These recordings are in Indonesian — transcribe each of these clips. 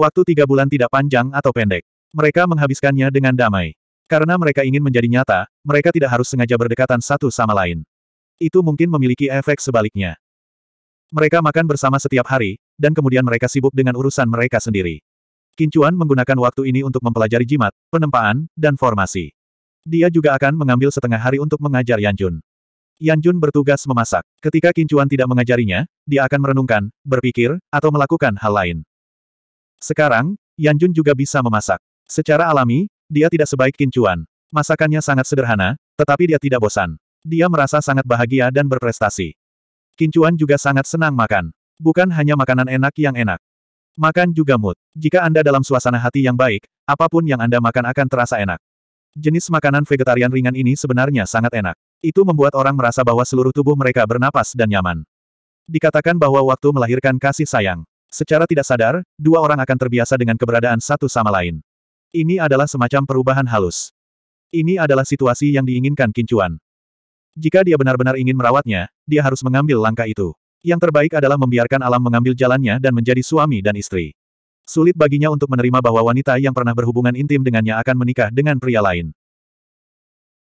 Waktu tiga bulan tidak panjang atau pendek. Mereka menghabiskannya dengan damai. Karena mereka ingin menjadi nyata, mereka tidak harus sengaja berdekatan satu sama lain. Itu mungkin memiliki efek sebaliknya. Mereka makan bersama setiap hari, dan kemudian mereka sibuk dengan urusan mereka sendiri. Kincuan menggunakan waktu ini untuk mempelajari jimat, penempaan, dan formasi. Dia juga akan mengambil setengah hari untuk mengajar Yanjun. Yanjun bertugas memasak. Ketika Kincuan tidak mengajarinya, dia akan merenungkan, berpikir, atau melakukan hal lain. Sekarang, Yan Jun juga bisa memasak. Secara alami, dia tidak sebaik Kincuan. Masakannya sangat sederhana, tetapi dia tidak bosan. Dia merasa sangat bahagia dan berprestasi. Kincuan juga sangat senang makan. Bukan hanya makanan enak yang enak. Makan juga mood. Jika Anda dalam suasana hati yang baik, apapun yang Anda makan akan terasa enak. Jenis makanan vegetarian ringan ini sebenarnya sangat enak. Itu membuat orang merasa bahwa seluruh tubuh mereka bernapas dan nyaman. Dikatakan bahwa waktu melahirkan kasih sayang. Secara tidak sadar, dua orang akan terbiasa dengan keberadaan satu sama lain. Ini adalah semacam perubahan halus. Ini adalah situasi yang diinginkan Kincuan. Jika dia benar-benar ingin merawatnya, dia harus mengambil langkah itu. Yang terbaik adalah membiarkan alam mengambil jalannya dan menjadi suami dan istri. Sulit baginya untuk menerima bahwa wanita yang pernah berhubungan intim dengannya akan menikah dengan pria lain.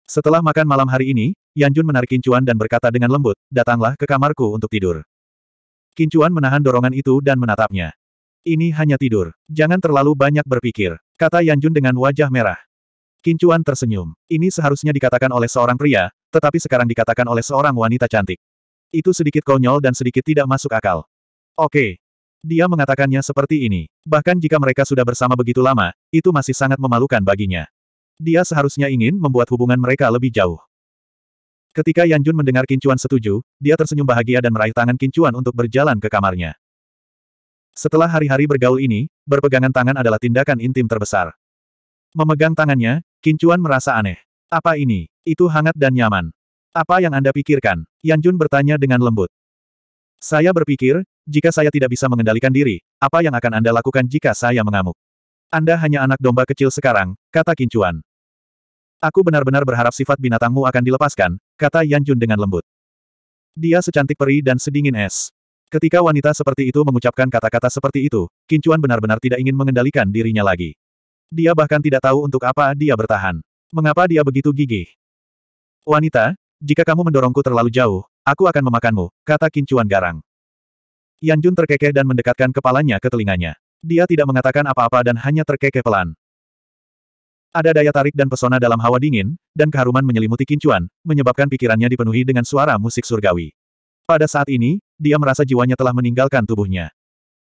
Setelah makan malam hari ini, Yanjun menarik Kincuan dan berkata dengan lembut, datanglah ke kamarku untuk tidur. Kincuan menahan dorongan itu dan menatapnya. Ini hanya tidur. Jangan terlalu banyak berpikir, kata Yanjun dengan wajah merah. Kincuan tersenyum. Ini seharusnya dikatakan oleh seorang pria, tetapi sekarang dikatakan oleh seorang wanita cantik. Itu sedikit konyol dan sedikit tidak masuk akal. Oke. Dia mengatakannya seperti ini. Bahkan jika mereka sudah bersama begitu lama, itu masih sangat memalukan baginya. Dia seharusnya ingin membuat hubungan mereka lebih jauh. Ketika Yan Jun mendengar Kincuan setuju, dia tersenyum bahagia dan meraih tangan Kincuan untuk berjalan ke kamarnya. Setelah hari-hari bergaul ini, berpegangan tangan adalah tindakan intim terbesar. Memegang tangannya, Kincuan merasa aneh. Apa ini? Itu hangat dan nyaman. Apa yang Anda pikirkan? Yan Jun bertanya dengan lembut. Saya berpikir, jika saya tidak bisa mengendalikan diri, apa yang akan Anda lakukan jika saya mengamuk? Anda hanya anak domba kecil sekarang, kata Kincuan. Aku benar-benar berharap sifat binatangmu akan dilepaskan, kata Yan Jun dengan lembut. Dia secantik peri dan sedingin es. Ketika wanita seperti itu mengucapkan kata-kata seperti itu, Kincuan benar-benar tidak ingin mengendalikan dirinya lagi. Dia bahkan tidak tahu untuk apa dia bertahan. Mengapa dia begitu gigih? Wanita, jika kamu mendorongku terlalu jauh, aku akan memakanmu, kata Kincuan garang. Yan Jun terkekeh dan mendekatkan kepalanya ke telinganya. Dia tidak mengatakan apa-apa dan hanya terkekeh pelan. Ada daya tarik dan pesona dalam hawa dingin, dan keharuman menyelimuti kincuan, menyebabkan pikirannya dipenuhi dengan suara musik surgawi. Pada saat ini, dia merasa jiwanya telah meninggalkan tubuhnya.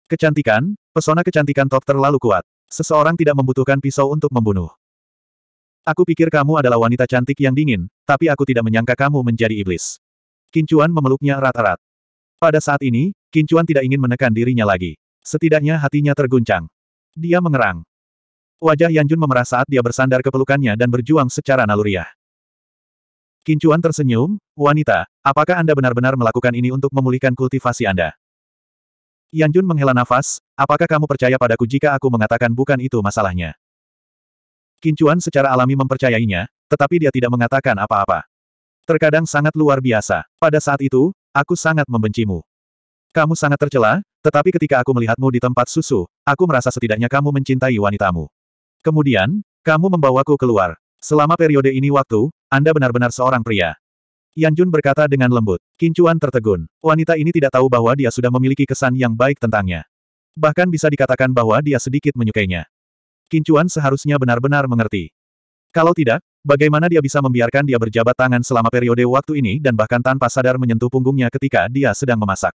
Kecantikan, pesona kecantikan top terlalu kuat. Seseorang tidak membutuhkan pisau untuk membunuh. Aku pikir kamu adalah wanita cantik yang dingin, tapi aku tidak menyangka kamu menjadi iblis. Kincuan memeluknya erat-erat. Pada saat ini, Kincuan tidak ingin menekan dirinya lagi. Setidaknya hatinya terguncang. Dia mengerang. Wajah Yan Jun memerah saat dia bersandar ke pelukannya dan berjuang secara naluriah. Kincuan tersenyum, wanita, apakah Anda benar-benar melakukan ini untuk memulihkan kultivasi Anda? Yan Jun menghela nafas, apakah kamu percaya padaku jika aku mengatakan bukan itu masalahnya? Kincuan secara alami mempercayainya, tetapi dia tidak mengatakan apa-apa. Terkadang sangat luar biasa. Pada saat itu, aku sangat membencimu. Kamu sangat tercela, tetapi ketika aku melihatmu di tempat susu, aku merasa setidaknya kamu mencintai wanitamu. Kemudian, kamu membawaku keluar. Selama periode ini waktu, Anda benar-benar seorang pria. Yan Jun berkata dengan lembut. Kincuan tertegun. Wanita ini tidak tahu bahwa dia sudah memiliki kesan yang baik tentangnya. Bahkan bisa dikatakan bahwa dia sedikit menyukainya. Kincuan seharusnya benar-benar mengerti. Kalau tidak, bagaimana dia bisa membiarkan dia berjabat tangan selama periode waktu ini dan bahkan tanpa sadar menyentuh punggungnya ketika dia sedang memasak.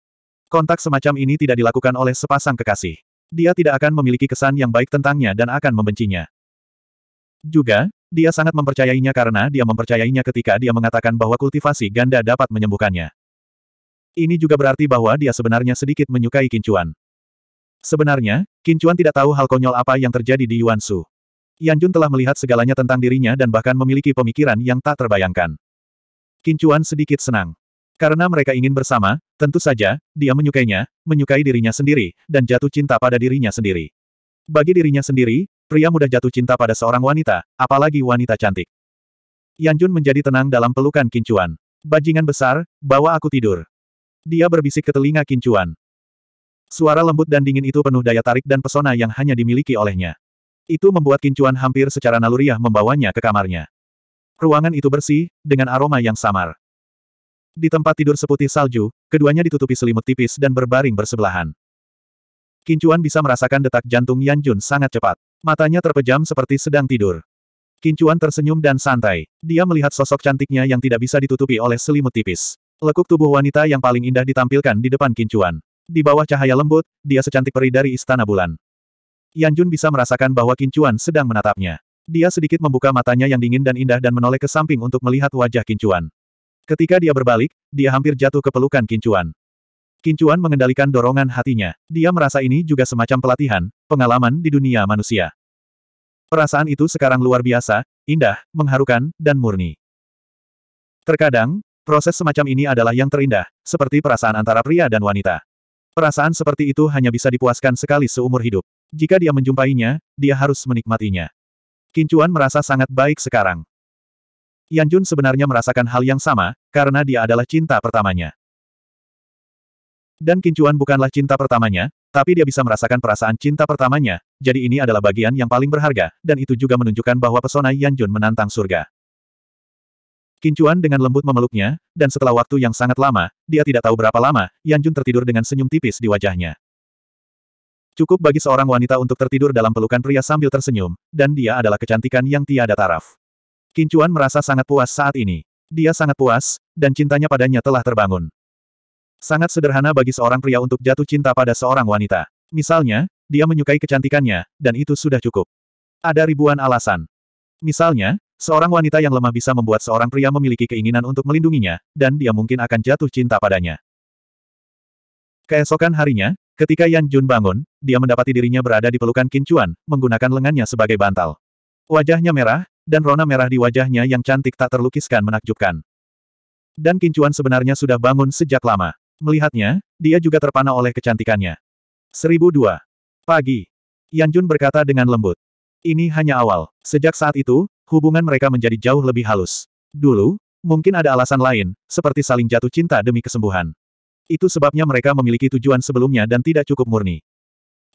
Kontak semacam ini tidak dilakukan oleh sepasang kekasih dia tidak akan memiliki kesan yang baik tentangnya dan akan membencinya. Juga, dia sangat mempercayainya karena dia mempercayainya ketika dia mengatakan bahwa kultivasi ganda dapat menyembuhkannya. Ini juga berarti bahwa dia sebenarnya sedikit menyukai Kincuan. Sebenarnya, Kincuan tidak tahu hal konyol apa yang terjadi di Yuan Su. Yan Jun telah melihat segalanya tentang dirinya dan bahkan memiliki pemikiran yang tak terbayangkan. Kincuan sedikit senang. Karena mereka ingin bersama, tentu saja, dia menyukainya, menyukai dirinya sendiri, dan jatuh cinta pada dirinya sendiri. Bagi dirinya sendiri, pria mudah jatuh cinta pada seorang wanita, apalagi wanita cantik. Yan Jun menjadi tenang dalam pelukan Kincuan. Bajingan besar, bawa aku tidur. Dia berbisik ke telinga Kincuan. Suara lembut dan dingin itu penuh daya tarik dan pesona yang hanya dimiliki olehnya. Itu membuat Kincuan hampir secara naluriah membawanya ke kamarnya. Ruangan itu bersih, dengan aroma yang samar. Di tempat tidur seputih salju, keduanya ditutupi selimut tipis dan berbaring bersebelahan. Kincuan bisa merasakan detak jantung Yan Jun sangat cepat. Matanya terpejam seperti sedang tidur. Kincuan tersenyum dan santai. Dia melihat sosok cantiknya yang tidak bisa ditutupi oleh selimut tipis. Lekuk tubuh wanita yang paling indah ditampilkan di depan Kincuan. Di bawah cahaya lembut, dia secantik peri dari Istana Bulan. Yan Jun bisa merasakan bahwa Kincuan sedang menatapnya. Dia sedikit membuka matanya yang dingin dan indah dan menoleh ke samping untuk melihat wajah Kincuan. Ketika dia berbalik, dia hampir jatuh ke pelukan Kincuan. Kincuan mengendalikan dorongan hatinya. Dia merasa ini juga semacam pelatihan, pengalaman di dunia manusia. Perasaan itu sekarang luar biasa, indah, mengharukan, dan murni. Terkadang, proses semacam ini adalah yang terindah, seperti perasaan antara pria dan wanita. Perasaan seperti itu hanya bisa dipuaskan sekali seumur hidup. Jika dia menjumpainya, dia harus menikmatinya. Kincuan merasa sangat baik sekarang. Yan Jun sebenarnya merasakan hal yang sama, karena dia adalah cinta pertamanya. Dan Kincuan bukanlah cinta pertamanya, tapi dia bisa merasakan perasaan cinta pertamanya, jadi ini adalah bagian yang paling berharga, dan itu juga menunjukkan bahwa pesona Yan Jun menantang surga. Kincuan dengan lembut memeluknya, dan setelah waktu yang sangat lama, dia tidak tahu berapa lama, Yan Jun tertidur dengan senyum tipis di wajahnya. Cukup bagi seorang wanita untuk tertidur dalam pelukan pria sambil tersenyum, dan dia adalah kecantikan yang tiada taraf. Kincuan merasa sangat puas saat ini. Dia sangat puas, dan cintanya padanya telah terbangun. Sangat sederhana bagi seorang pria untuk jatuh cinta pada seorang wanita. Misalnya, dia menyukai kecantikannya, dan itu sudah cukup. Ada ribuan alasan. Misalnya, seorang wanita yang lemah bisa membuat seorang pria memiliki keinginan untuk melindunginya, dan dia mungkin akan jatuh cinta padanya. Keesokan harinya, ketika Yan Jun bangun, dia mendapati dirinya berada di pelukan Kincuan, menggunakan lengannya sebagai bantal. Wajahnya merah, dan rona merah di wajahnya yang cantik tak terlukiskan menakjubkan. Dan Kincuan sebenarnya sudah bangun sejak lama. Melihatnya, dia juga terpana oleh kecantikannya. 1002. Pagi. Jun berkata dengan lembut. Ini hanya awal. Sejak saat itu, hubungan mereka menjadi jauh lebih halus. Dulu, mungkin ada alasan lain, seperti saling jatuh cinta demi kesembuhan. Itu sebabnya mereka memiliki tujuan sebelumnya dan tidak cukup murni.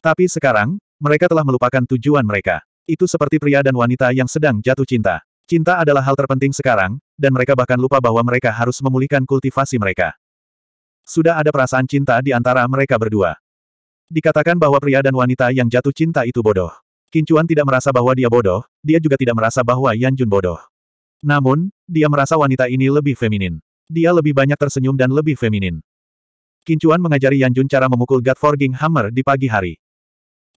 Tapi sekarang, mereka telah melupakan tujuan mereka. Itu seperti pria dan wanita yang sedang jatuh cinta. Cinta adalah hal terpenting sekarang, dan mereka bahkan lupa bahwa mereka harus memulihkan kultivasi mereka. Sudah ada perasaan cinta di antara mereka berdua. Dikatakan bahwa pria dan wanita yang jatuh cinta itu bodoh. Kincuan tidak merasa bahwa dia bodoh, dia juga tidak merasa bahwa Yan Jun bodoh. Namun, dia merasa wanita ini lebih feminin. Dia lebih banyak tersenyum dan lebih feminin. Kincuan mengajari Yan Jun cara memukul God Forging Hammer di pagi hari.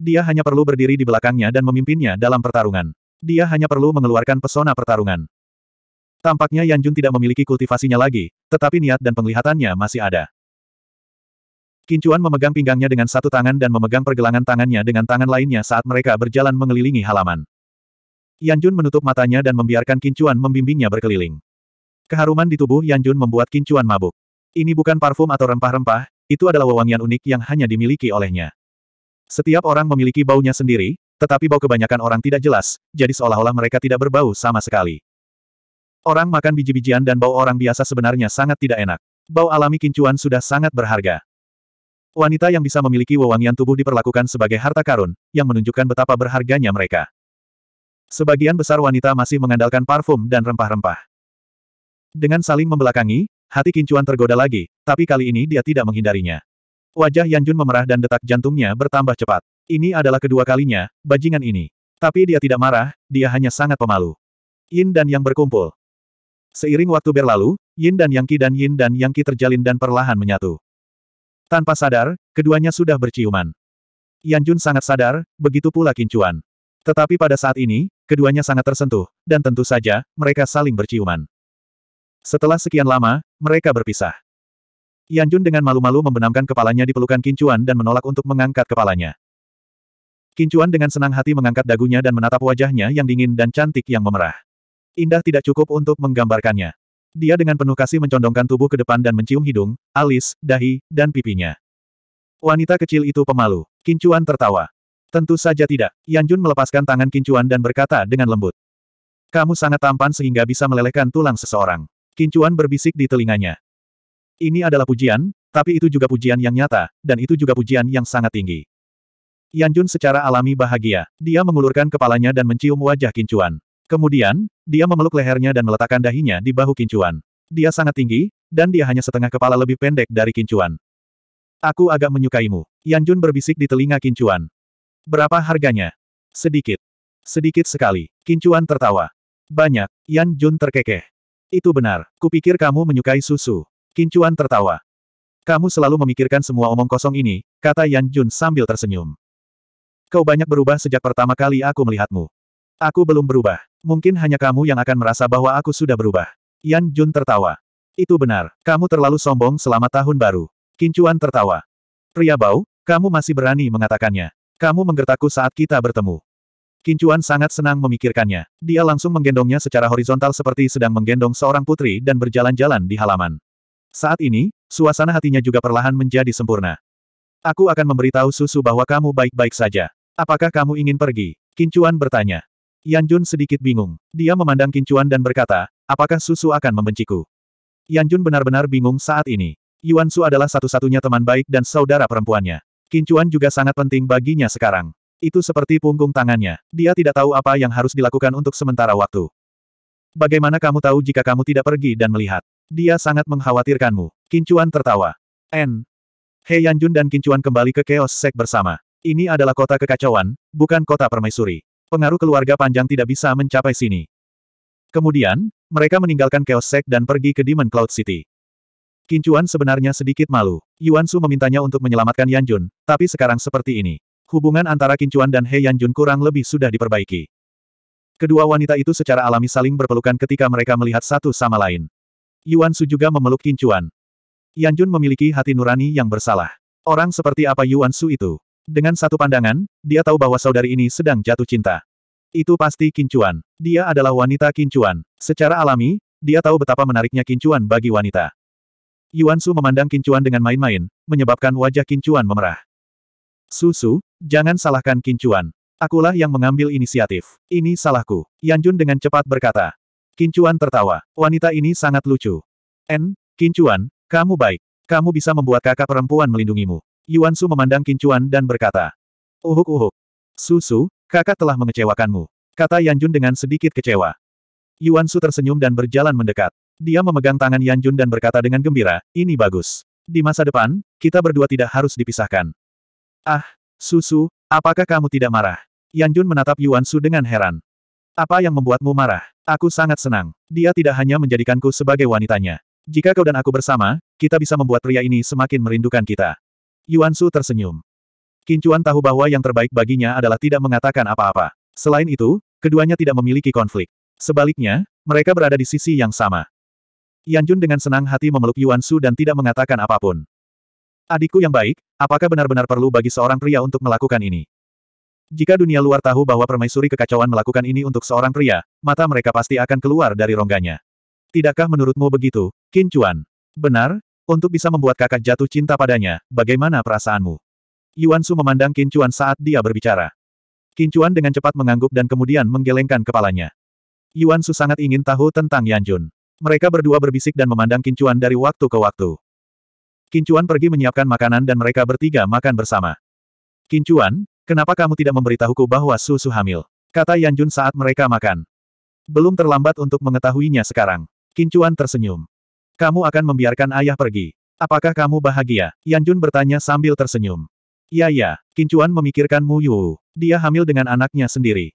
Dia hanya perlu berdiri di belakangnya dan memimpinnya dalam pertarungan. Dia hanya perlu mengeluarkan pesona pertarungan. Tampaknya Yan Jun tidak memiliki kultivasinya lagi, tetapi niat dan penglihatannya masih ada. Kincuan memegang pinggangnya dengan satu tangan dan memegang pergelangan tangannya dengan tangan lainnya saat mereka berjalan mengelilingi halaman. Yan Jun menutup matanya dan membiarkan Kincuan membimbingnya berkeliling. Keharuman di tubuh Yan Jun membuat Kincuan mabuk. Ini bukan parfum atau rempah-rempah, itu adalah wewangian unik yang hanya dimiliki olehnya. Setiap orang memiliki baunya sendiri, tetapi bau kebanyakan orang tidak jelas, jadi seolah-olah mereka tidak berbau sama sekali. Orang makan biji-bijian dan bau orang biasa sebenarnya sangat tidak enak. Bau alami kincuan sudah sangat berharga. Wanita yang bisa memiliki wewangian tubuh diperlakukan sebagai harta karun, yang menunjukkan betapa berharganya mereka. Sebagian besar wanita masih mengandalkan parfum dan rempah-rempah. Dengan saling membelakangi, hati kincuan tergoda lagi, tapi kali ini dia tidak menghindarinya. Wajah Yan Jun memerah dan detak jantungnya bertambah cepat. Ini adalah kedua kalinya, bajingan ini. Tapi dia tidak marah, dia hanya sangat pemalu. Yin dan Yang berkumpul. Seiring waktu berlalu, Yin dan Yang Qi dan Yin dan Yang Qi terjalin dan perlahan menyatu. Tanpa sadar, keduanya sudah berciuman. Yan Jun sangat sadar, begitu pula Kincuan. Tetapi pada saat ini, keduanya sangat tersentuh, dan tentu saja, mereka saling berciuman. Setelah sekian lama, mereka berpisah. Yan Jun dengan malu-malu membenamkan kepalanya di pelukan Kincuan dan menolak untuk mengangkat kepalanya. Kincuan dengan senang hati mengangkat dagunya dan menatap wajahnya yang dingin dan cantik yang memerah. Indah tidak cukup untuk menggambarkannya. Dia dengan penuh kasih mencondongkan tubuh ke depan dan mencium hidung, alis, dahi, dan pipinya. Wanita kecil itu pemalu. Kincuan tertawa. Tentu saja tidak. Yan Jun melepaskan tangan Kincuan dan berkata dengan lembut. Kamu sangat tampan sehingga bisa melelehkan tulang seseorang. Kincuan berbisik di telinganya. Ini adalah pujian, tapi itu juga pujian yang nyata, dan itu juga pujian yang sangat tinggi. Yan Jun secara alami bahagia. Dia mengulurkan kepalanya dan mencium wajah Kincuan. Kemudian, dia memeluk lehernya dan meletakkan dahinya di bahu Kincuan. Dia sangat tinggi, dan dia hanya setengah kepala lebih pendek dari Kincuan. Aku agak menyukaimu. Yan Jun berbisik di telinga Kincuan. Berapa harganya? Sedikit. Sedikit sekali. Kincuan tertawa. Banyak. Yan Jun terkekeh. Itu benar. Kupikir kamu menyukai susu. Kincuan tertawa. Kamu selalu memikirkan semua omong kosong ini, kata Yan Jun sambil tersenyum. Kau banyak berubah sejak pertama kali aku melihatmu. Aku belum berubah. Mungkin hanya kamu yang akan merasa bahwa aku sudah berubah. Yan Jun tertawa. Itu benar, kamu terlalu sombong selama tahun baru. Kincuan tertawa. Pria bau, kamu masih berani mengatakannya. Kamu menggertaku saat kita bertemu. Kincuan sangat senang memikirkannya. Dia langsung menggendongnya secara horizontal seperti sedang menggendong seorang putri dan berjalan-jalan di halaman. Saat ini, suasana hatinya juga perlahan menjadi sempurna. Aku akan memberitahu Susu bahwa kamu baik-baik saja. Apakah kamu ingin pergi? Kincuan bertanya. yan jun sedikit bingung. Dia memandang Kincuan dan berkata, apakah Susu akan membenciku? yan jun benar-benar bingung saat ini. Yuan Su adalah satu-satunya teman baik dan saudara perempuannya. Kincuan juga sangat penting baginya sekarang. Itu seperti punggung tangannya. Dia tidak tahu apa yang harus dilakukan untuk sementara waktu. Bagaimana kamu tahu jika kamu tidak pergi dan melihat? Dia sangat mengkhawatirkanmu. Kincuan tertawa. N. He Yanjun dan Kincuan kembali ke Chaos Sek bersama. Ini adalah kota kekacauan, bukan kota permaisuri. Pengaruh keluarga panjang tidak bisa mencapai sini. Kemudian, mereka meninggalkan Chaos Sek dan pergi ke Demon Cloud City. Kincuan sebenarnya sedikit malu. Yuan Su memintanya untuk menyelamatkan Yanjun, tapi sekarang seperti ini. Hubungan antara Kincuan dan Hei Yanjun kurang lebih sudah diperbaiki. Kedua wanita itu secara alami saling berpelukan ketika mereka melihat satu sama lain. Yuan Su juga memeluk Qin Chuan. Yan Jun memiliki hati nurani yang bersalah. Orang seperti apa Yuan Su itu? Dengan satu pandangan, dia tahu bahwa saudari ini sedang jatuh cinta. Itu pasti Qin Chuan. Dia adalah wanita Qin Chuan. Secara alami, dia tahu betapa menariknya Qin Chuan bagi wanita. Yuan Su memandang Qin Chuan dengan main-main, menyebabkan wajah Qin Chuan memerah. Susu, jangan salahkan Qin Chuan. Akulah yang mengambil inisiatif. Ini salahku. Yan Jun dengan cepat berkata. Kincuan tertawa. Wanita ini sangat lucu. N, Kincuan, kamu baik. Kamu bisa membuat kakak perempuan melindungimu. Yuan Su memandang Kincuan dan berkata. Uhuk-uhuk. Susu, kakak telah mengecewakanmu. Kata Yan Jun dengan sedikit kecewa. Yuan Su tersenyum dan berjalan mendekat. Dia memegang tangan Yan Jun dan berkata dengan gembira, ini bagus. Di masa depan, kita berdua tidak harus dipisahkan. Ah, Susu, apakah kamu tidak marah? Yan Jun menatap Yuan Su dengan heran. Apa yang membuatmu marah? Aku sangat senang. Dia tidak hanya menjadikanku sebagai wanitanya. Jika kau dan aku bersama, kita bisa membuat pria ini semakin merindukan kita. Yuan Su tersenyum. Kincuan tahu bahwa yang terbaik baginya adalah tidak mengatakan apa-apa. Selain itu, keduanya tidak memiliki konflik. Sebaliknya, mereka berada di sisi yang sama. Yan Jun dengan senang hati memeluk Yuan Su dan tidak mengatakan apapun. Adikku yang baik, apakah benar-benar perlu bagi seorang pria untuk melakukan ini? Jika dunia luar tahu bahwa permaisuri kekacauan melakukan ini untuk seorang pria, mata mereka pasti akan keluar dari rongganya. Tidakkah menurutmu begitu, Qin Chuan? Benar? Untuk bisa membuat kakak jatuh cinta padanya, bagaimana perasaanmu? Yuan Su memandang Qin Chuan saat dia berbicara. Qin Chuan dengan cepat mengangguk dan kemudian menggelengkan kepalanya. Yuan Su sangat ingin tahu tentang Yan Jun. Mereka berdua berbisik dan memandang Qin Chuan dari waktu ke waktu. Qin Chuan pergi menyiapkan makanan dan mereka bertiga makan bersama. Qin Chuan, Kenapa kamu tidak memberitahuku bahwa susu hamil? Kata Yan Jun saat mereka makan. Belum terlambat untuk mengetahuinya sekarang. Kincuan tersenyum. Kamu akan membiarkan ayah pergi. Apakah kamu bahagia? Yan Jun bertanya sambil tersenyum. Ya, ya, Kincuan memikirkan Mu Yu. Dia hamil dengan anaknya sendiri.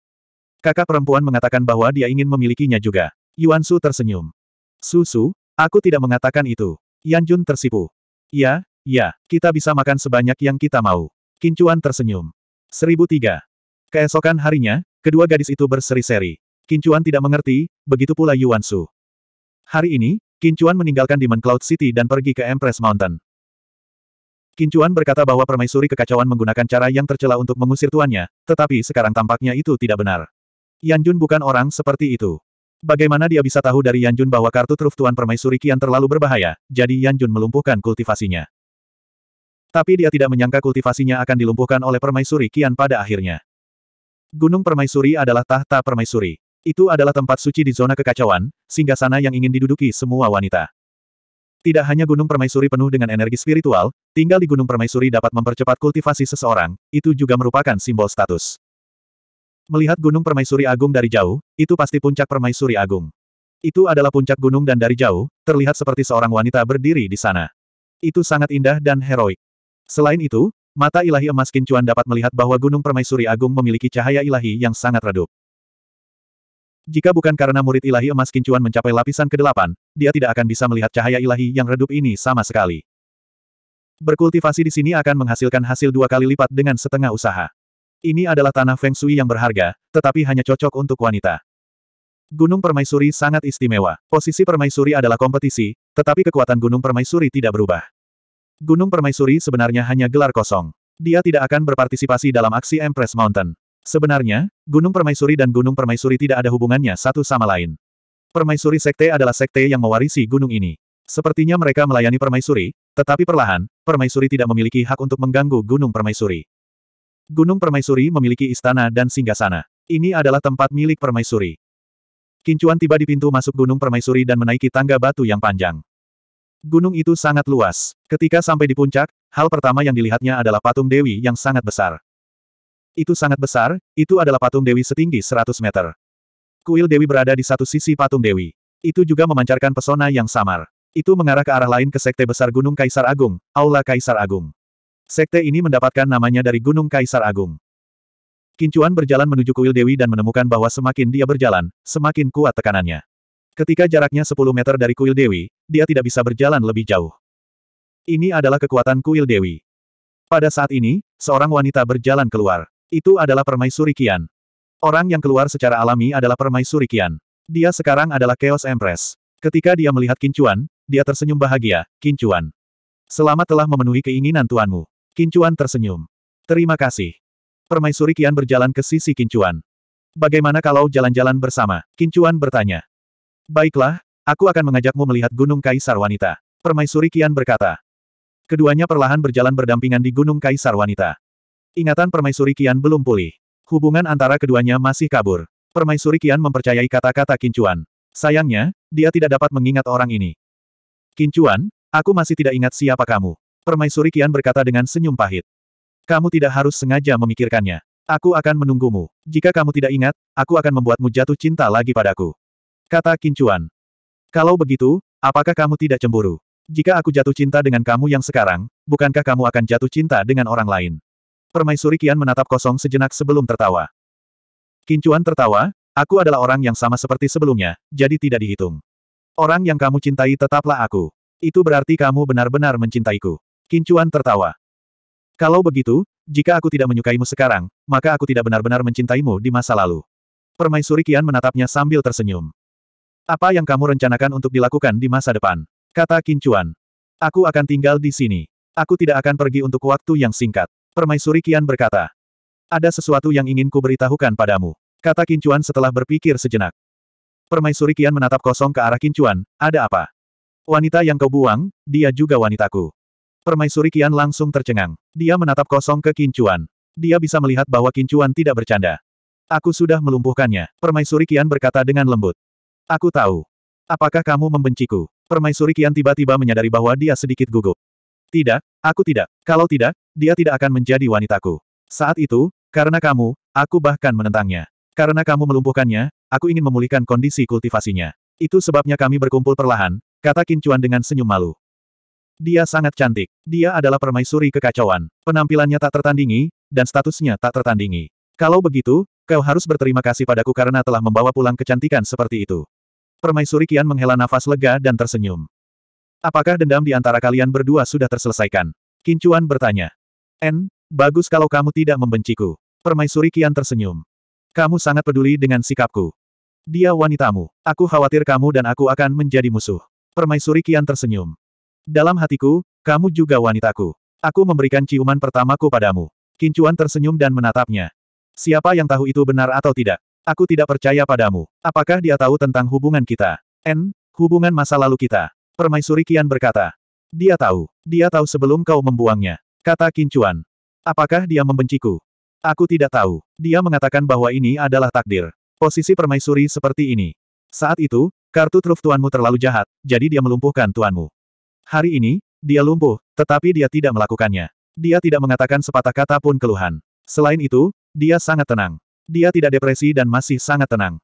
Kakak perempuan mengatakan bahwa dia ingin memilikinya juga. Yuan Su tersenyum. Susu, aku tidak mengatakan itu. Yan Jun tersipu. Ya, ya, kita bisa makan sebanyak yang kita mau. Kincuan tersenyum. 1003. Keesokan harinya, kedua gadis itu berseri-seri. Kincuan tidak mengerti, begitu pula Yuan Su. Hari ini, Kincuan meninggalkan Demon Cloud City dan pergi ke Empress Mountain. Kincuan berkata bahwa permaisuri kekacauan menggunakan cara yang tercela untuk mengusir tuannya, tetapi sekarang tampaknya itu tidak benar. Yan Jun bukan orang seperti itu. Bagaimana dia bisa tahu dari Yan Jun bahwa kartu truf Tuan Permaisuri Kian terlalu berbahaya, jadi Yan Jun melumpuhkan kultivasinya. Tapi dia tidak menyangka kultivasinya akan dilumpuhkan oleh permaisuri Kian pada akhirnya. Gunung Permaisuri adalah tahta permaisuri. Itu adalah tempat suci di zona kekacauan, sehingga sana yang ingin diduduki semua wanita. Tidak hanya gunung permaisuri penuh dengan energi spiritual, tinggal di gunung permaisuri dapat mempercepat kultivasi seseorang, itu juga merupakan simbol status. Melihat gunung permaisuri agung dari jauh, itu pasti puncak permaisuri agung. Itu adalah puncak gunung dan dari jauh, terlihat seperti seorang wanita berdiri di sana. Itu sangat indah dan heroik. Selain itu, mata ilahi emas Kincuan dapat melihat bahwa Gunung Permaisuri Agung memiliki cahaya ilahi yang sangat redup. Jika bukan karena murid ilahi emas Kincuan mencapai lapisan ke-8, dia tidak akan bisa melihat cahaya ilahi yang redup ini sama sekali. Berkultivasi di sini akan menghasilkan hasil dua kali lipat dengan setengah usaha. Ini adalah tanah Feng Shui yang berharga, tetapi hanya cocok untuk wanita. Gunung Permaisuri sangat istimewa. Posisi Permaisuri adalah kompetisi, tetapi kekuatan Gunung Permaisuri tidak berubah. Gunung Permaisuri sebenarnya hanya gelar kosong. Dia tidak akan berpartisipasi dalam aksi Empress Mountain. Sebenarnya, Gunung Permaisuri dan Gunung Permaisuri tidak ada hubungannya satu sama lain. Permaisuri Sekte adalah sekte yang mewarisi gunung ini. Sepertinya mereka melayani Permaisuri, tetapi perlahan, Permaisuri tidak memiliki hak untuk mengganggu Gunung Permaisuri. Gunung Permaisuri memiliki istana dan singgasana. Ini adalah tempat milik Permaisuri. Kincuan tiba di pintu masuk Gunung Permaisuri dan menaiki tangga batu yang panjang. Gunung itu sangat luas. Ketika sampai di puncak, hal pertama yang dilihatnya adalah patung Dewi yang sangat besar. Itu sangat besar, itu adalah patung Dewi setinggi 100 meter. Kuil Dewi berada di satu sisi patung Dewi. Itu juga memancarkan pesona yang samar. Itu mengarah ke arah lain ke Sekte Besar Gunung Kaisar Agung, Aula Kaisar Agung. Sekte ini mendapatkan namanya dari Gunung Kaisar Agung. Kincuan berjalan menuju kuil Dewi dan menemukan bahwa semakin dia berjalan, semakin kuat tekanannya. Ketika jaraknya 10 meter dari kuil Dewi, dia tidak bisa berjalan lebih jauh. Ini adalah kekuatan kuil Dewi. Pada saat ini, seorang wanita berjalan keluar. Itu adalah Permaisuri Kian. Orang yang keluar secara alami adalah Permaisuri Kian. Dia sekarang adalah Chaos Empress. Ketika dia melihat Kincuan, dia tersenyum bahagia, Kincuan. Selamat telah memenuhi keinginan tuanmu. Kincuan tersenyum. Terima kasih. Permaisuri Kian berjalan ke sisi Kincuan. Bagaimana kalau jalan-jalan bersama? Kincuan bertanya. Baiklah, aku akan mengajakmu melihat Gunung Kaisar Wanita. Permaisuri Kian berkata. Keduanya perlahan berjalan berdampingan di Gunung Kaisar Wanita. Ingatan Permaisuri Kian belum pulih. Hubungan antara keduanya masih kabur. Permaisuri Kian mempercayai kata-kata Kincuan. Sayangnya, dia tidak dapat mengingat orang ini. Kincuan, aku masih tidak ingat siapa kamu. Permaisuri Kian berkata dengan senyum pahit. Kamu tidak harus sengaja memikirkannya. Aku akan menunggumu. Jika kamu tidak ingat, aku akan membuatmu jatuh cinta lagi padaku. Kata Kincuan. Kalau begitu, apakah kamu tidak cemburu? Jika aku jatuh cinta dengan kamu yang sekarang, bukankah kamu akan jatuh cinta dengan orang lain? Permaisuri Kian menatap kosong sejenak sebelum tertawa. Kincuan tertawa, aku adalah orang yang sama seperti sebelumnya, jadi tidak dihitung. Orang yang kamu cintai tetaplah aku. Itu berarti kamu benar-benar mencintaiku. Kincuan tertawa. Kalau begitu, jika aku tidak menyukaimu sekarang, maka aku tidak benar-benar mencintaimu di masa lalu. Permaisuri Kian menatapnya sambil tersenyum. Apa yang kamu rencanakan untuk dilakukan di masa depan? Kata Kincuan. Aku akan tinggal di sini. Aku tidak akan pergi untuk waktu yang singkat. Permaisuri Kian berkata. Ada sesuatu yang ingin ku beritahukan padamu. Kata Kincuan setelah berpikir sejenak. Permaisuri Kian menatap kosong ke arah Kincuan, ada apa? Wanita yang kau buang, dia juga wanitaku. Permaisuri Kian langsung tercengang. Dia menatap kosong ke Kincuan. Dia bisa melihat bahwa Kincuan tidak bercanda. Aku sudah melumpuhkannya, Permaisuri Kian berkata dengan lembut. Aku tahu. Apakah kamu membenciku? Permaisuri Kian tiba-tiba menyadari bahwa dia sedikit gugup. Tidak, aku tidak. Kalau tidak, dia tidak akan menjadi wanitaku. Saat itu, karena kamu, aku bahkan menentangnya. Karena kamu melumpuhkannya, aku ingin memulihkan kondisi kultivasinya. Itu sebabnya kami berkumpul perlahan, kata Kincuan dengan senyum malu. Dia sangat cantik. Dia adalah permaisuri kekacauan. Penampilannya tak tertandingi, dan statusnya tak tertandingi. Kalau begitu, kau harus berterima kasih padaku karena telah membawa pulang kecantikan seperti itu. Permaisuri Kian menghela nafas lega dan tersenyum. Apakah dendam di antara kalian berdua sudah terselesaikan? Kincuan bertanya. En, bagus kalau kamu tidak membenciku. Permaisuri Kian tersenyum. Kamu sangat peduli dengan sikapku. Dia wanitamu. Aku khawatir kamu dan aku akan menjadi musuh. Permaisuri Kian tersenyum. Dalam hatiku, kamu juga wanitaku. Aku memberikan ciuman pertamaku padamu. Kincuan tersenyum dan menatapnya. Siapa yang tahu itu benar atau tidak? Aku tidak percaya padamu. Apakah dia tahu tentang hubungan kita? N, hubungan masa lalu kita. Permaisuri Kian berkata. Dia tahu. Dia tahu sebelum kau membuangnya. Kata Kincuan. Apakah dia membenciku? Aku tidak tahu. Dia mengatakan bahwa ini adalah takdir. Posisi permaisuri seperti ini. Saat itu, kartu truf tuanmu terlalu jahat, jadi dia melumpuhkan tuanmu. Hari ini, dia lumpuh, tetapi dia tidak melakukannya. Dia tidak mengatakan sepatah kata pun keluhan. Selain itu, dia sangat tenang. Dia tidak depresi dan masih sangat tenang.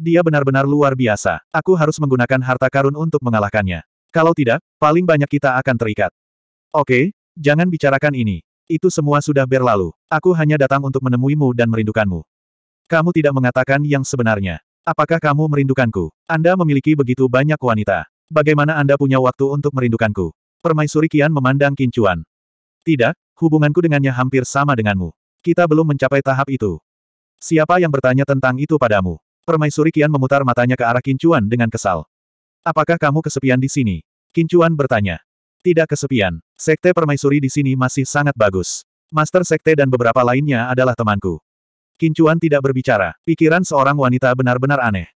Dia benar-benar luar biasa. Aku harus menggunakan harta karun untuk mengalahkannya. Kalau tidak, paling banyak kita akan terikat. Oke, jangan bicarakan ini. Itu semua sudah berlalu. Aku hanya datang untuk menemuimu dan merindukanmu. Kamu tidak mengatakan yang sebenarnya. Apakah kamu merindukanku? Anda memiliki begitu banyak wanita. Bagaimana Anda punya waktu untuk merindukanku? Permaisuri Kian memandang Kincuan. Tidak, hubunganku dengannya hampir sama denganmu. Kita belum mencapai tahap itu. Siapa yang bertanya tentang itu padamu? Permaisuri Kian memutar matanya ke arah Kincuan dengan kesal. Apakah kamu kesepian di sini? Kincuan bertanya. Tidak kesepian. Sekte permaisuri di sini masih sangat bagus. Master sekte dan beberapa lainnya adalah temanku. Kincuan tidak berbicara. Pikiran seorang wanita benar-benar aneh.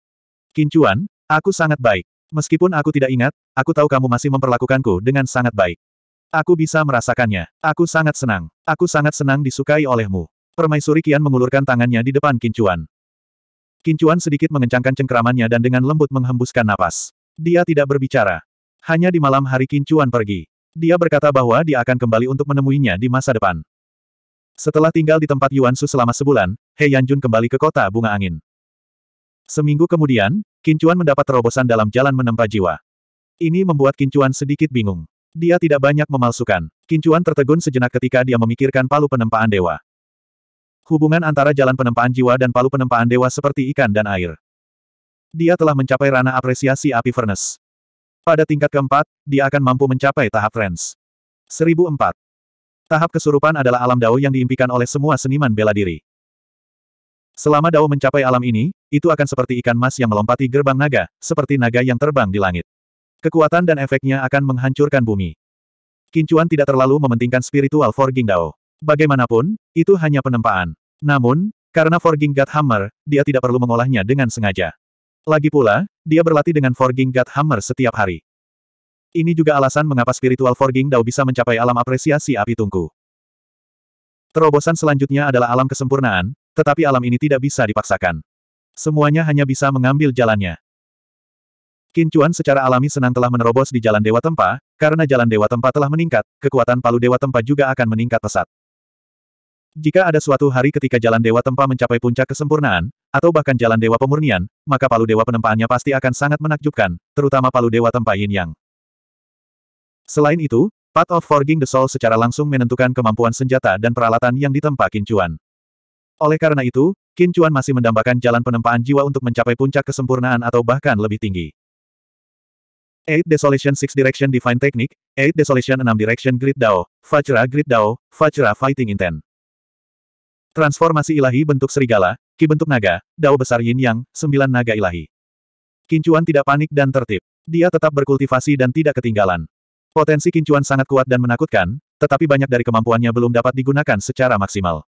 Kincuan, aku sangat baik. Meskipun aku tidak ingat, aku tahu kamu masih memperlakukanku dengan sangat baik. Aku bisa merasakannya. Aku sangat senang. Aku sangat senang disukai olehmu. Permaisuri Kian mengulurkan tangannya di depan Kincuan. Kincuan sedikit mengencangkan cengkeramannya dan dengan lembut menghembuskan napas. Dia tidak berbicara. Hanya di malam hari Kincuan pergi. Dia berkata bahwa dia akan kembali untuk menemuinya di masa depan. Setelah tinggal di tempat Yuan Su selama sebulan, He Yanjun kembali ke kota bunga angin. Seminggu kemudian, Kincuan mendapat terobosan dalam jalan menempa jiwa. Ini membuat Kincuan sedikit bingung. Dia tidak banyak memalsukan. Kincuan tertegun sejenak ketika dia memikirkan palu penempaan dewa. Hubungan antara jalan penempaan jiwa dan palu penempaan dewa seperti ikan dan air. Dia telah mencapai ranah apresiasi api furnace. Pada tingkat keempat, dia akan mampu mencapai tahap trans. 1004. Tahap kesurupan adalah alam dao yang diimpikan oleh semua seniman bela diri. Selama Dao mencapai alam ini, itu akan seperti ikan mas yang melompati gerbang naga, seperti naga yang terbang di langit. Kekuatan dan efeknya akan menghancurkan bumi. Kincuan tidak terlalu mementingkan spiritual forging Dao. Bagaimanapun, itu hanya penempaan. Namun, karena Forging God Hammer, dia tidak perlu mengolahnya dengan sengaja. Lagi pula, dia berlatih dengan Forging God Hammer setiap hari. Ini juga alasan mengapa spiritual Forging Dao bisa mencapai alam apresiasi api tungku. Terobosan selanjutnya adalah alam kesempurnaan, tetapi alam ini tidak bisa dipaksakan. Semuanya hanya bisa mengambil jalannya. Kincuan secara alami senang telah menerobos di Jalan Dewa Tempa, karena Jalan Dewa Tempa telah meningkat, kekuatan palu Dewa Tempa juga akan meningkat pesat. Jika ada suatu hari ketika Jalan Dewa Tempa mencapai puncak kesempurnaan, atau bahkan Jalan Dewa Pemurnian, maka palu dewa penempaannya pasti akan sangat menakjubkan, terutama palu dewa Tempa Yin Yang. Selain itu, Path of Forging the Soul secara langsung menentukan kemampuan senjata dan peralatan yang ditempa Kincuan. Oleh karena itu, Kincuan masih mendambakan jalan penempaan jiwa untuk mencapai puncak kesempurnaan atau bahkan lebih tinggi. Eight Desolation Six Direction Divine Technique, Eight Desolation 6 Direction Grid Dao, Fajra Grid Dao, Fajra Fighting Intent. Transformasi ilahi bentuk serigala, ki bentuk naga, dao besar yin yang, sembilan naga ilahi. Kincuan tidak panik dan tertib. Dia tetap berkultivasi dan tidak ketinggalan. Potensi kincuan sangat kuat dan menakutkan, tetapi banyak dari kemampuannya belum dapat digunakan secara maksimal.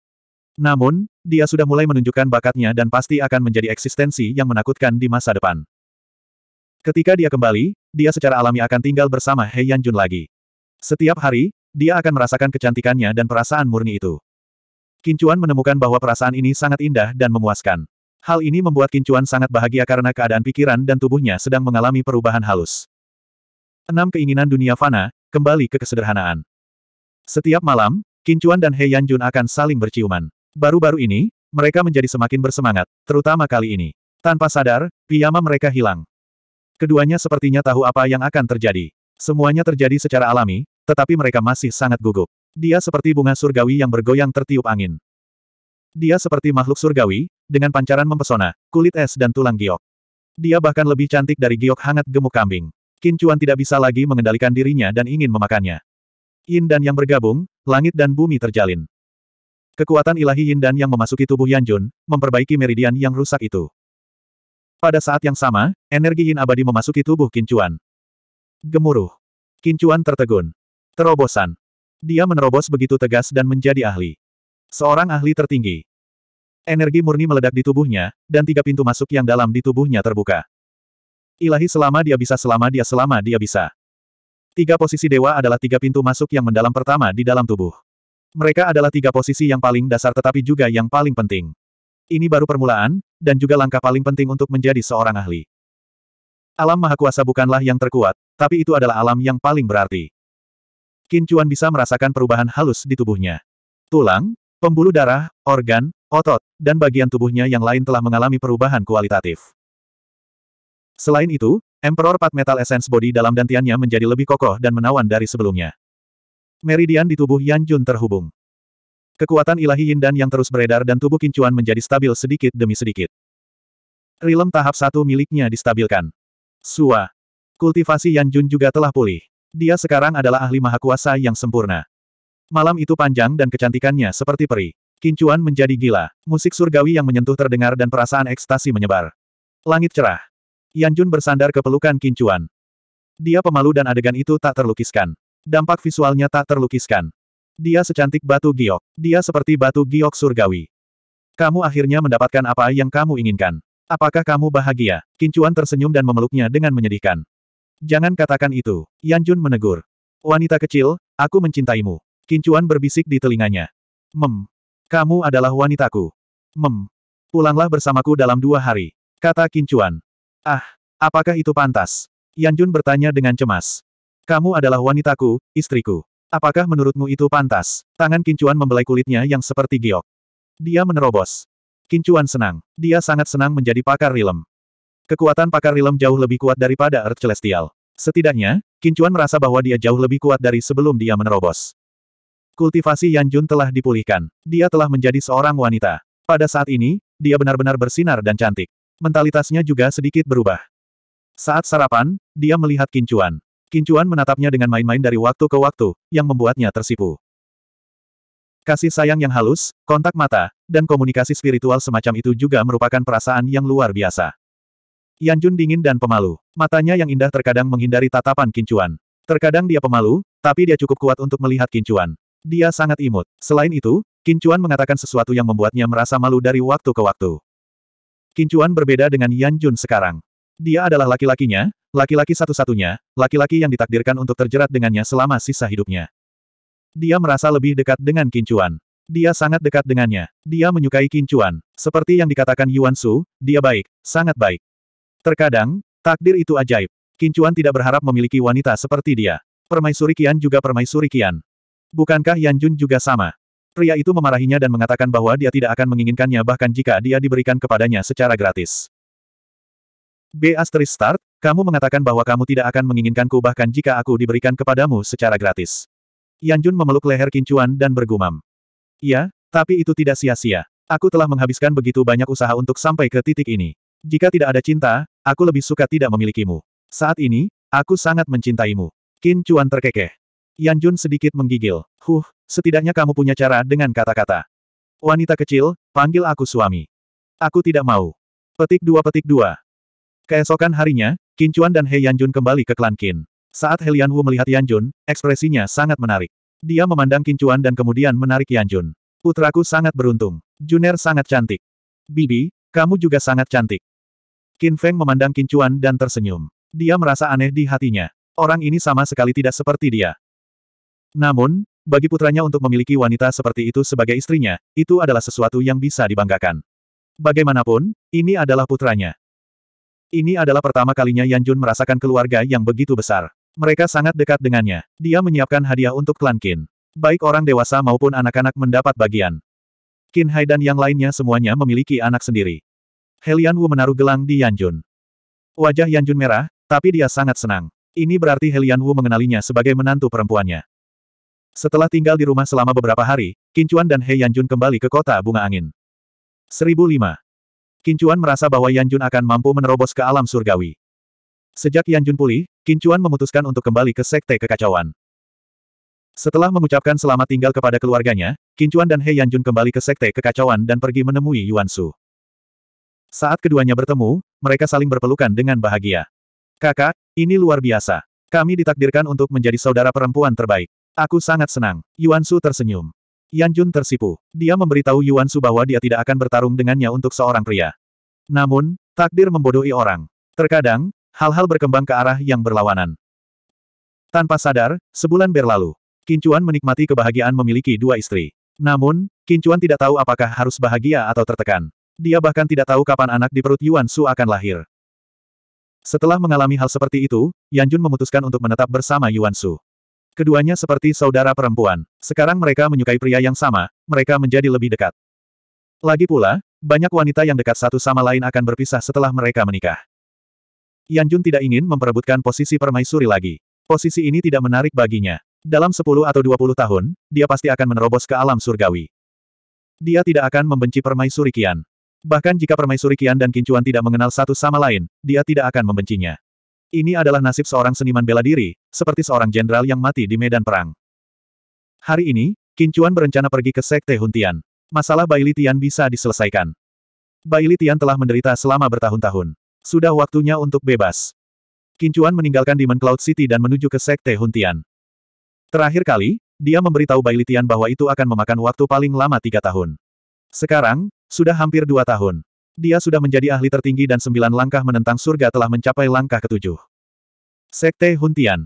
Namun, dia sudah mulai menunjukkan bakatnya dan pasti akan menjadi eksistensi yang menakutkan di masa depan. Ketika dia kembali, dia secara alami akan tinggal bersama He Yanjun lagi. Setiap hari, dia akan merasakan kecantikannya dan perasaan murni itu. Kincuan menemukan bahwa perasaan ini sangat indah dan memuaskan. Hal ini membuat Kincuan sangat bahagia karena keadaan pikiran dan tubuhnya sedang mengalami perubahan halus. Enam keinginan dunia fana, kembali ke kesederhanaan. Setiap malam, Kincuan dan Hei Yanjun akan saling berciuman. Baru-baru ini, mereka menjadi semakin bersemangat, terutama kali ini. Tanpa sadar, piyama mereka hilang. Keduanya sepertinya tahu apa yang akan terjadi. Semuanya terjadi secara alami, tetapi mereka masih sangat gugup. Dia seperti bunga surgawi yang bergoyang tertiup angin. Dia seperti makhluk surgawi, dengan pancaran mempesona, kulit es dan tulang giok. Dia bahkan lebih cantik dari giok hangat gemuk kambing. Kincuan tidak bisa lagi mengendalikan dirinya dan ingin memakannya. Yin dan yang bergabung, langit dan bumi terjalin. Kekuatan ilahi Yin dan yang memasuki tubuh Yanjun, memperbaiki meridian yang rusak itu. Pada saat yang sama, energi Yin abadi memasuki tubuh Kincuan. Gemuruh. Kincuan tertegun. Terobosan. Dia menerobos begitu tegas dan menjadi ahli. Seorang ahli tertinggi. Energi murni meledak di tubuhnya, dan tiga pintu masuk yang dalam di tubuhnya terbuka. Ilahi selama dia bisa selama dia selama dia bisa. Tiga posisi dewa adalah tiga pintu masuk yang mendalam pertama di dalam tubuh. Mereka adalah tiga posisi yang paling dasar tetapi juga yang paling penting. Ini baru permulaan, dan juga langkah paling penting untuk menjadi seorang ahli. Alam Maha Kuasa bukanlah yang terkuat, tapi itu adalah alam yang paling berarti. Qin Chuan bisa merasakan perubahan halus di tubuhnya. Tulang, pembuluh darah, organ, otot, dan bagian tubuhnya yang lain telah mengalami perubahan kualitatif. Selain itu, Emperor Pat Metal Essence Body dalam dantiannya menjadi lebih kokoh dan menawan dari sebelumnya. Meridian di tubuh Yan Jun terhubung. Kekuatan ilahi Yin Dan yang terus beredar dan tubuh Qin Chuan menjadi stabil sedikit demi sedikit. Rilem tahap satu miliknya distabilkan. Sua. Kultivasi Yan Jun juga telah pulih. Dia sekarang adalah ahli maha kuasa yang sempurna. Malam itu panjang dan kecantikannya seperti peri. Kincuan menjadi gila. Musik surgawi yang menyentuh terdengar dan perasaan ekstasi menyebar. Langit cerah. Yan Jun bersandar ke pelukan Kincuan. Dia pemalu dan adegan itu tak terlukiskan. Dampak visualnya tak terlukiskan. Dia secantik batu giok. Dia seperti batu giok surgawi. Kamu akhirnya mendapatkan apa yang kamu inginkan. Apakah kamu bahagia? Kincuan tersenyum dan memeluknya dengan menyedihkan. Jangan katakan itu, Yan Jun menegur. Wanita kecil, aku mencintaimu. Kincuan berbisik di telinganya. Mem. Kamu adalah wanitaku. Mem. Pulanglah bersamaku dalam dua hari. Kata Kincuan. Ah, apakah itu pantas? Yan Jun bertanya dengan cemas. Kamu adalah wanitaku, istriku. Apakah menurutmu itu pantas? Tangan Kincuan membelai kulitnya yang seperti giok. Dia menerobos. Kincuan senang. Dia sangat senang menjadi pakar rilem. Kekuatan pakar rilem jauh lebih kuat daripada Earth Celestial. Setidaknya, Kincuan merasa bahwa dia jauh lebih kuat dari sebelum dia menerobos. Kultivasi Yan Jun telah dipulihkan. Dia telah menjadi seorang wanita. Pada saat ini, dia benar-benar bersinar dan cantik. Mentalitasnya juga sedikit berubah. Saat sarapan, dia melihat Kincuan. Kincuan menatapnya dengan main-main dari waktu ke waktu, yang membuatnya tersipu. Kasih sayang yang halus, kontak mata, dan komunikasi spiritual semacam itu juga merupakan perasaan yang luar biasa. Yan Jun dingin dan pemalu. Matanya yang indah terkadang menghindari tatapan Kincuan. Terkadang dia pemalu, tapi dia cukup kuat untuk melihat Kincuan. Dia sangat imut. Selain itu, Kincuan mengatakan sesuatu yang membuatnya merasa malu dari waktu ke waktu. Kincuan berbeda dengan Yan Jun sekarang. Dia adalah laki-lakinya, laki-laki satu-satunya, laki-laki yang ditakdirkan untuk terjerat dengannya selama sisa hidupnya. Dia merasa lebih dekat dengan Kincuan. Dia sangat dekat dengannya. Dia menyukai Kincuan. Seperti yang dikatakan Yuan Su, dia baik, sangat baik. Terkadang, takdir itu ajaib. Kincuan tidak berharap memiliki wanita seperti dia. Permaisuri Kian juga permaisuri Kian. Bukankah Yan Jun juga sama? Pria itu memarahinya dan mengatakan bahwa dia tidak akan menginginkannya bahkan jika dia diberikan kepadanya secara gratis. B Asteris start, kamu mengatakan bahwa kamu tidak akan menginginkanku bahkan jika aku diberikan kepadamu secara gratis. Yan Jun memeluk leher Kincuan dan bergumam. Ya, tapi itu tidak sia-sia. Aku telah menghabiskan begitu banyak usaha untuk sampai ke titik ini. Jika tidak ada cinta, Aku lebih suka tidak memilikimu. Saat ini, aku sangat mencintaimu. Qin Chuan terkekeh. Yan Jun sedikit menggigil. Huh, setidaknya kamu punya cara dengan kata-kata. Wanita kecil, panggil aku suami. Aku tidak mau. Petik dua petik dua. Keesokan harinya, Qin Chuan dan He Yan Jun kembali ke klan Qin. Saat He Lian Wu melihat Yan Jun, ekspresinya sangat menarik. Dia memandang Qin Chuan dan kemudian menarik Yan Jun. Putraku sangat beruntung. Juner sangat cantik. Bibi, kamu juga sangat cantik. Qin Feng memandang Qin Chuan dan tersenyum. Dia merasa aneh di hatinya. Orang ini sama sekali tidak seperti dia. Namun, bagi putranya untuk memiliki wanita seperti itu sebagai istrinya, itu adalah sesuatu yang bisa dibanggakan. Bagaimanapun, ini adalah putranya. Ini adalah pertama kalinya Yan Jun merasakan keluarga yang begitu besar. Mereka sangat dekat dengannya. Dia menyiapkan hadiah untuk klan Qin. Baik orang dewasa maupun anak-anak mendapat bagian. Qin Hai dan yang lainnya semuanya memiliki anak sendiri. Helian Wu menaruh gelang di Yanjun. Wajah Yanjun merah, tapi dia sangat senang. Ini berarti Helian Wu mengenalinya sebagai menantu perempuannya. Setelah tinggal di rumah selama beberapa hari, Kincuan dan He Yanjun kembali ke kota bunga angin. 1005. Kincuan merasa bahwa Yanjun akan mampu menerobos ke alam surgawi. Sejak Yanjun pulih, Kincuan memutuskan untuk kembali ke sekte kekacauan. Setelah mengucapkan selamat tinggal kepada keluarganya, Kincuan dan He Yanjun kembali ke sekte kekacauan dan pergi menemui Yuan Su. Saat keduanya bertemu, mereka saling berpelukan dengan bahagia. Kakak, ini luar biasa. Kami ditakdirkan untuk menjadi saudara perempuan terbaik. Aku sangat senang. Yuan Su tersenyum. Yan Jun tersipu. Dia memberitahu Yuan Su bahwa dia tidak akan bertarung dengannya untuk seorang pria. Namun, takdir membodohi orang. Terkadang, hal-hal berkembang ke arah yang berlawanan. Tanpa sadar, sebulan berlalu. Kincuan menikmati kebahagiaan memiliki dua istri. Namun, Kincuan tidak tahu apakah harus bahagia atau tertekan. Dia bahkan tidak tahu kapan anak di perut Yuan Su akan lahir. Setelah mengalami hal seperti itu, Yan Jun memutuskan untuk menetap bersama Yuan Su. Keduanya seperti saudara perempuan. Sekarang mereka menyukai pria yang sama, mereka menjadi lebih dekat. Lagi pula, banyak wanita yang dekat satu sama lain akan berpisah setelah mereka menikah. Yan Jun tidak ingin memperebutkan posisi permaisuri lagi. Posisi ini tidak menarik baginya. Dalam 10 atau 20 tahun, dia pasti akan menerobos ke alam surgawi. Dia tidak akan membenci permaisuri Kian. Bahkan jika permaisuri Kian dan Kincuan tidak mengenal satu sama lain, dia tidak akan membencinya. Ini adalah nasib seorang seniman bela diri, seperti seorang jenderal yang mati di medan perang. Hari ini, Kincuan berencana pergi ke Sekte Huntian. Masalah Bai Litian bisa diselesaikan. Bai Litian telah menderita selama bertahun-tahun. Sudah waktunya untuk bebas. Kincuan meninggalkan Demon Cloud City dan menuju ke Sekte Huntian. Terakhir kali, dia memberitahu Bailitian bahwa itu akan memakan waktu paling lama tiga tahun. Sekarang, sudah hampir dua tahun. Dia sudah menjadi ahli tertinggi dan sembilan langkah menentang surga telah mencapai langkah ketujuh. Sekte Huntian.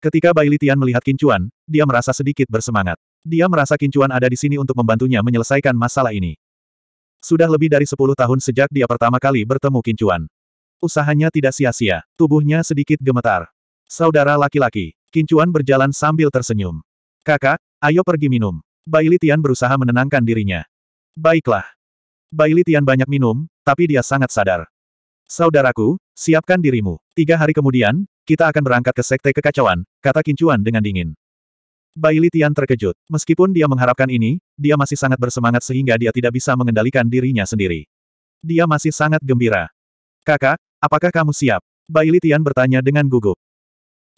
Ketika Bai Litian melihat Kincuan, dia merasa sedikit bersemangat. Dia merasa Kincuan ada di sini untuk membantunya menyelesaikan masalah ini. Sudah lebih dari sepuluh tahun sejak dia pertama kali bertemu Kincuan. Usahanya tidak sia-sia, tubuhnya sedikit gemetar. Saudara laki-laki, Kincuan berjalan sambil tersenyum. Kakak, ayo pergi minum. Bai Litian berusaha menenangkan dirinya. Baiklah. Bailey Tian banyak minum, tapi dia sangat sadar. Saudaraku, siapkan dirimu. Tiga hari kemudian, kita akan berangkat ke Sekte Kekacauan, kata Kincuan dengan dingin. Bailey Tian terkejut. Meskipun dia mengharapkan ini, dia masih sangat bersemangat sehingga dia tidak bisa mengendalikan dirinya sendiri. Dia masih sangat gembira. Kakak, apakah kamu siap? Bailey Tian bertanya dengan gugup.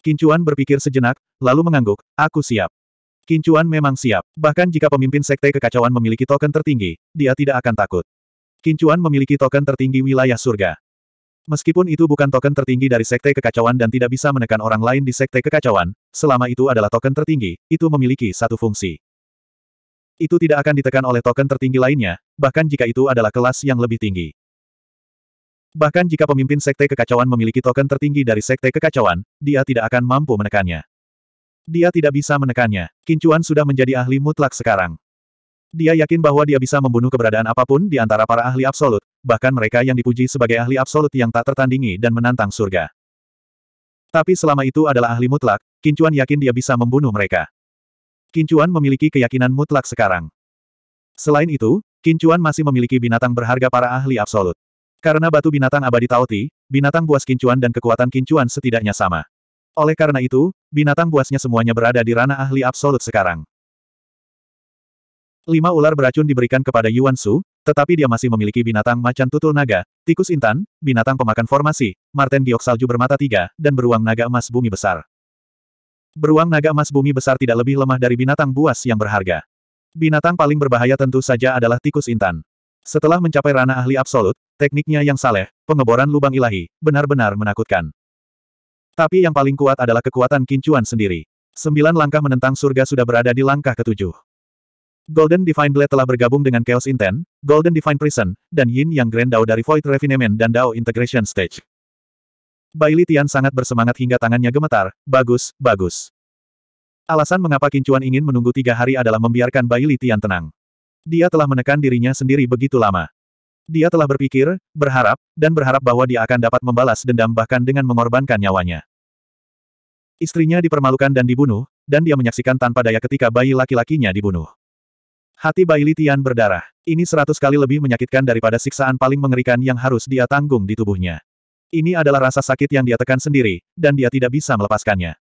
Kincuan berpikir sejenak, lalu mengangguk, aku siap. Kincuan memang siap. Bahkan jika pemimpin sekte kekacauan memiliki token tertinggi, dia tidak akan takut. Kincuan memiliki token tertinggi wilayah surga. Meskipun itu bukan token tertinggi dari sekte kekacauan dan tidak bisa menekan orang lain di sekte kekacauan, selama itu adalah token tertinggi, itu memiliki satu fungsi. Itu tidak akan ditekan oleh token tertinggi lainnya, bahkan jika itu adalah kelas yang lebih tinggi. Bahkan jika pemimpin sekte kekacauan memiliki token tertinggi dari sekte kekacauan, dia tidak akan mampu menekannya. Dia tidak bisa menekannya. Kincuan sudah menjadi ahli mutlak sekarang. Dia yakin bahwa dia bisa membunuh keberadaan apapun di antara para ahli absolut, bahkan mereka yang dipuji sebagai ahli absolut yang tak tertandingi dan menantang surga. Tapi selama itu adalah ahli mutlak, Kincuan yakin dia bisa membunuh mereka. Kincuan memiliki keyakinan mutlak sekarang. Selain itu, Kincuan masih memiliki binatang berharga para ahli absolut. Karena batu binatang abadi Taoti, binatang buas Kincuan dan kekuatan Kincuan setidaknya sama. Oleh karena itu, binatang buasnya semuanya berada di ranah ahli absolut sekarang. Lima ular beracun diberikan kepada Yuan Su, tetapi dia masih memiliki binatang macan tutul naga, tikus intan, binatang pemakan formasi, marten giok salju bermata tiga, dan beruang naga emas bumi besar. Beruang naga emas bumi besar tidak lebih lemah dari binatang buas yang berharga. Binatang paling berbahaya tentu saja adalah tikus intan. Setelah mencapai ranah ahli absolut, tekniknya yang saleh, pengeboran lubang ilahi, benar-benar menakutkan. Tapi yang paling kuat adalah kekuatan kincuan sendiri. Sembilan langkah menentang surga sudah berada di langkah ketujuh. Golden Divine Blade telah bergabung dengan Chaos Intent, Golden Divine Prison, dan Yin Yang Grand Dao dari Void Refinement dan Dao Integration Stage. Bai Tian sangat bersemangat hingga tangannya gemetar, bagus, bagus. Alasan mengapa Kincuan ingin menunggu tiga hari adalah membiarkan Bai Tian tenang. Dia telah menekan dirinya sendiri begitu lama. Dia telah berpikir, berharap, dan berharap bahwa dia akan dapat membalas dendam bahkan dengan mengorbankan nyawanya. Istrinya dipermalukan dan dibunuh, dan dia menyaksikan tanpa daya ketika bayi laki-lakinya dibunuh. Hati bayi Litian berdarah. Ini seratus kali lebih menyakitkan daripada siksaan paling mengerikan yang harus dia tanggung di tubuhnya. Ini adalah rasa sakit yang dia tekan sendiri, dan dia tidak bisa melepaskannya.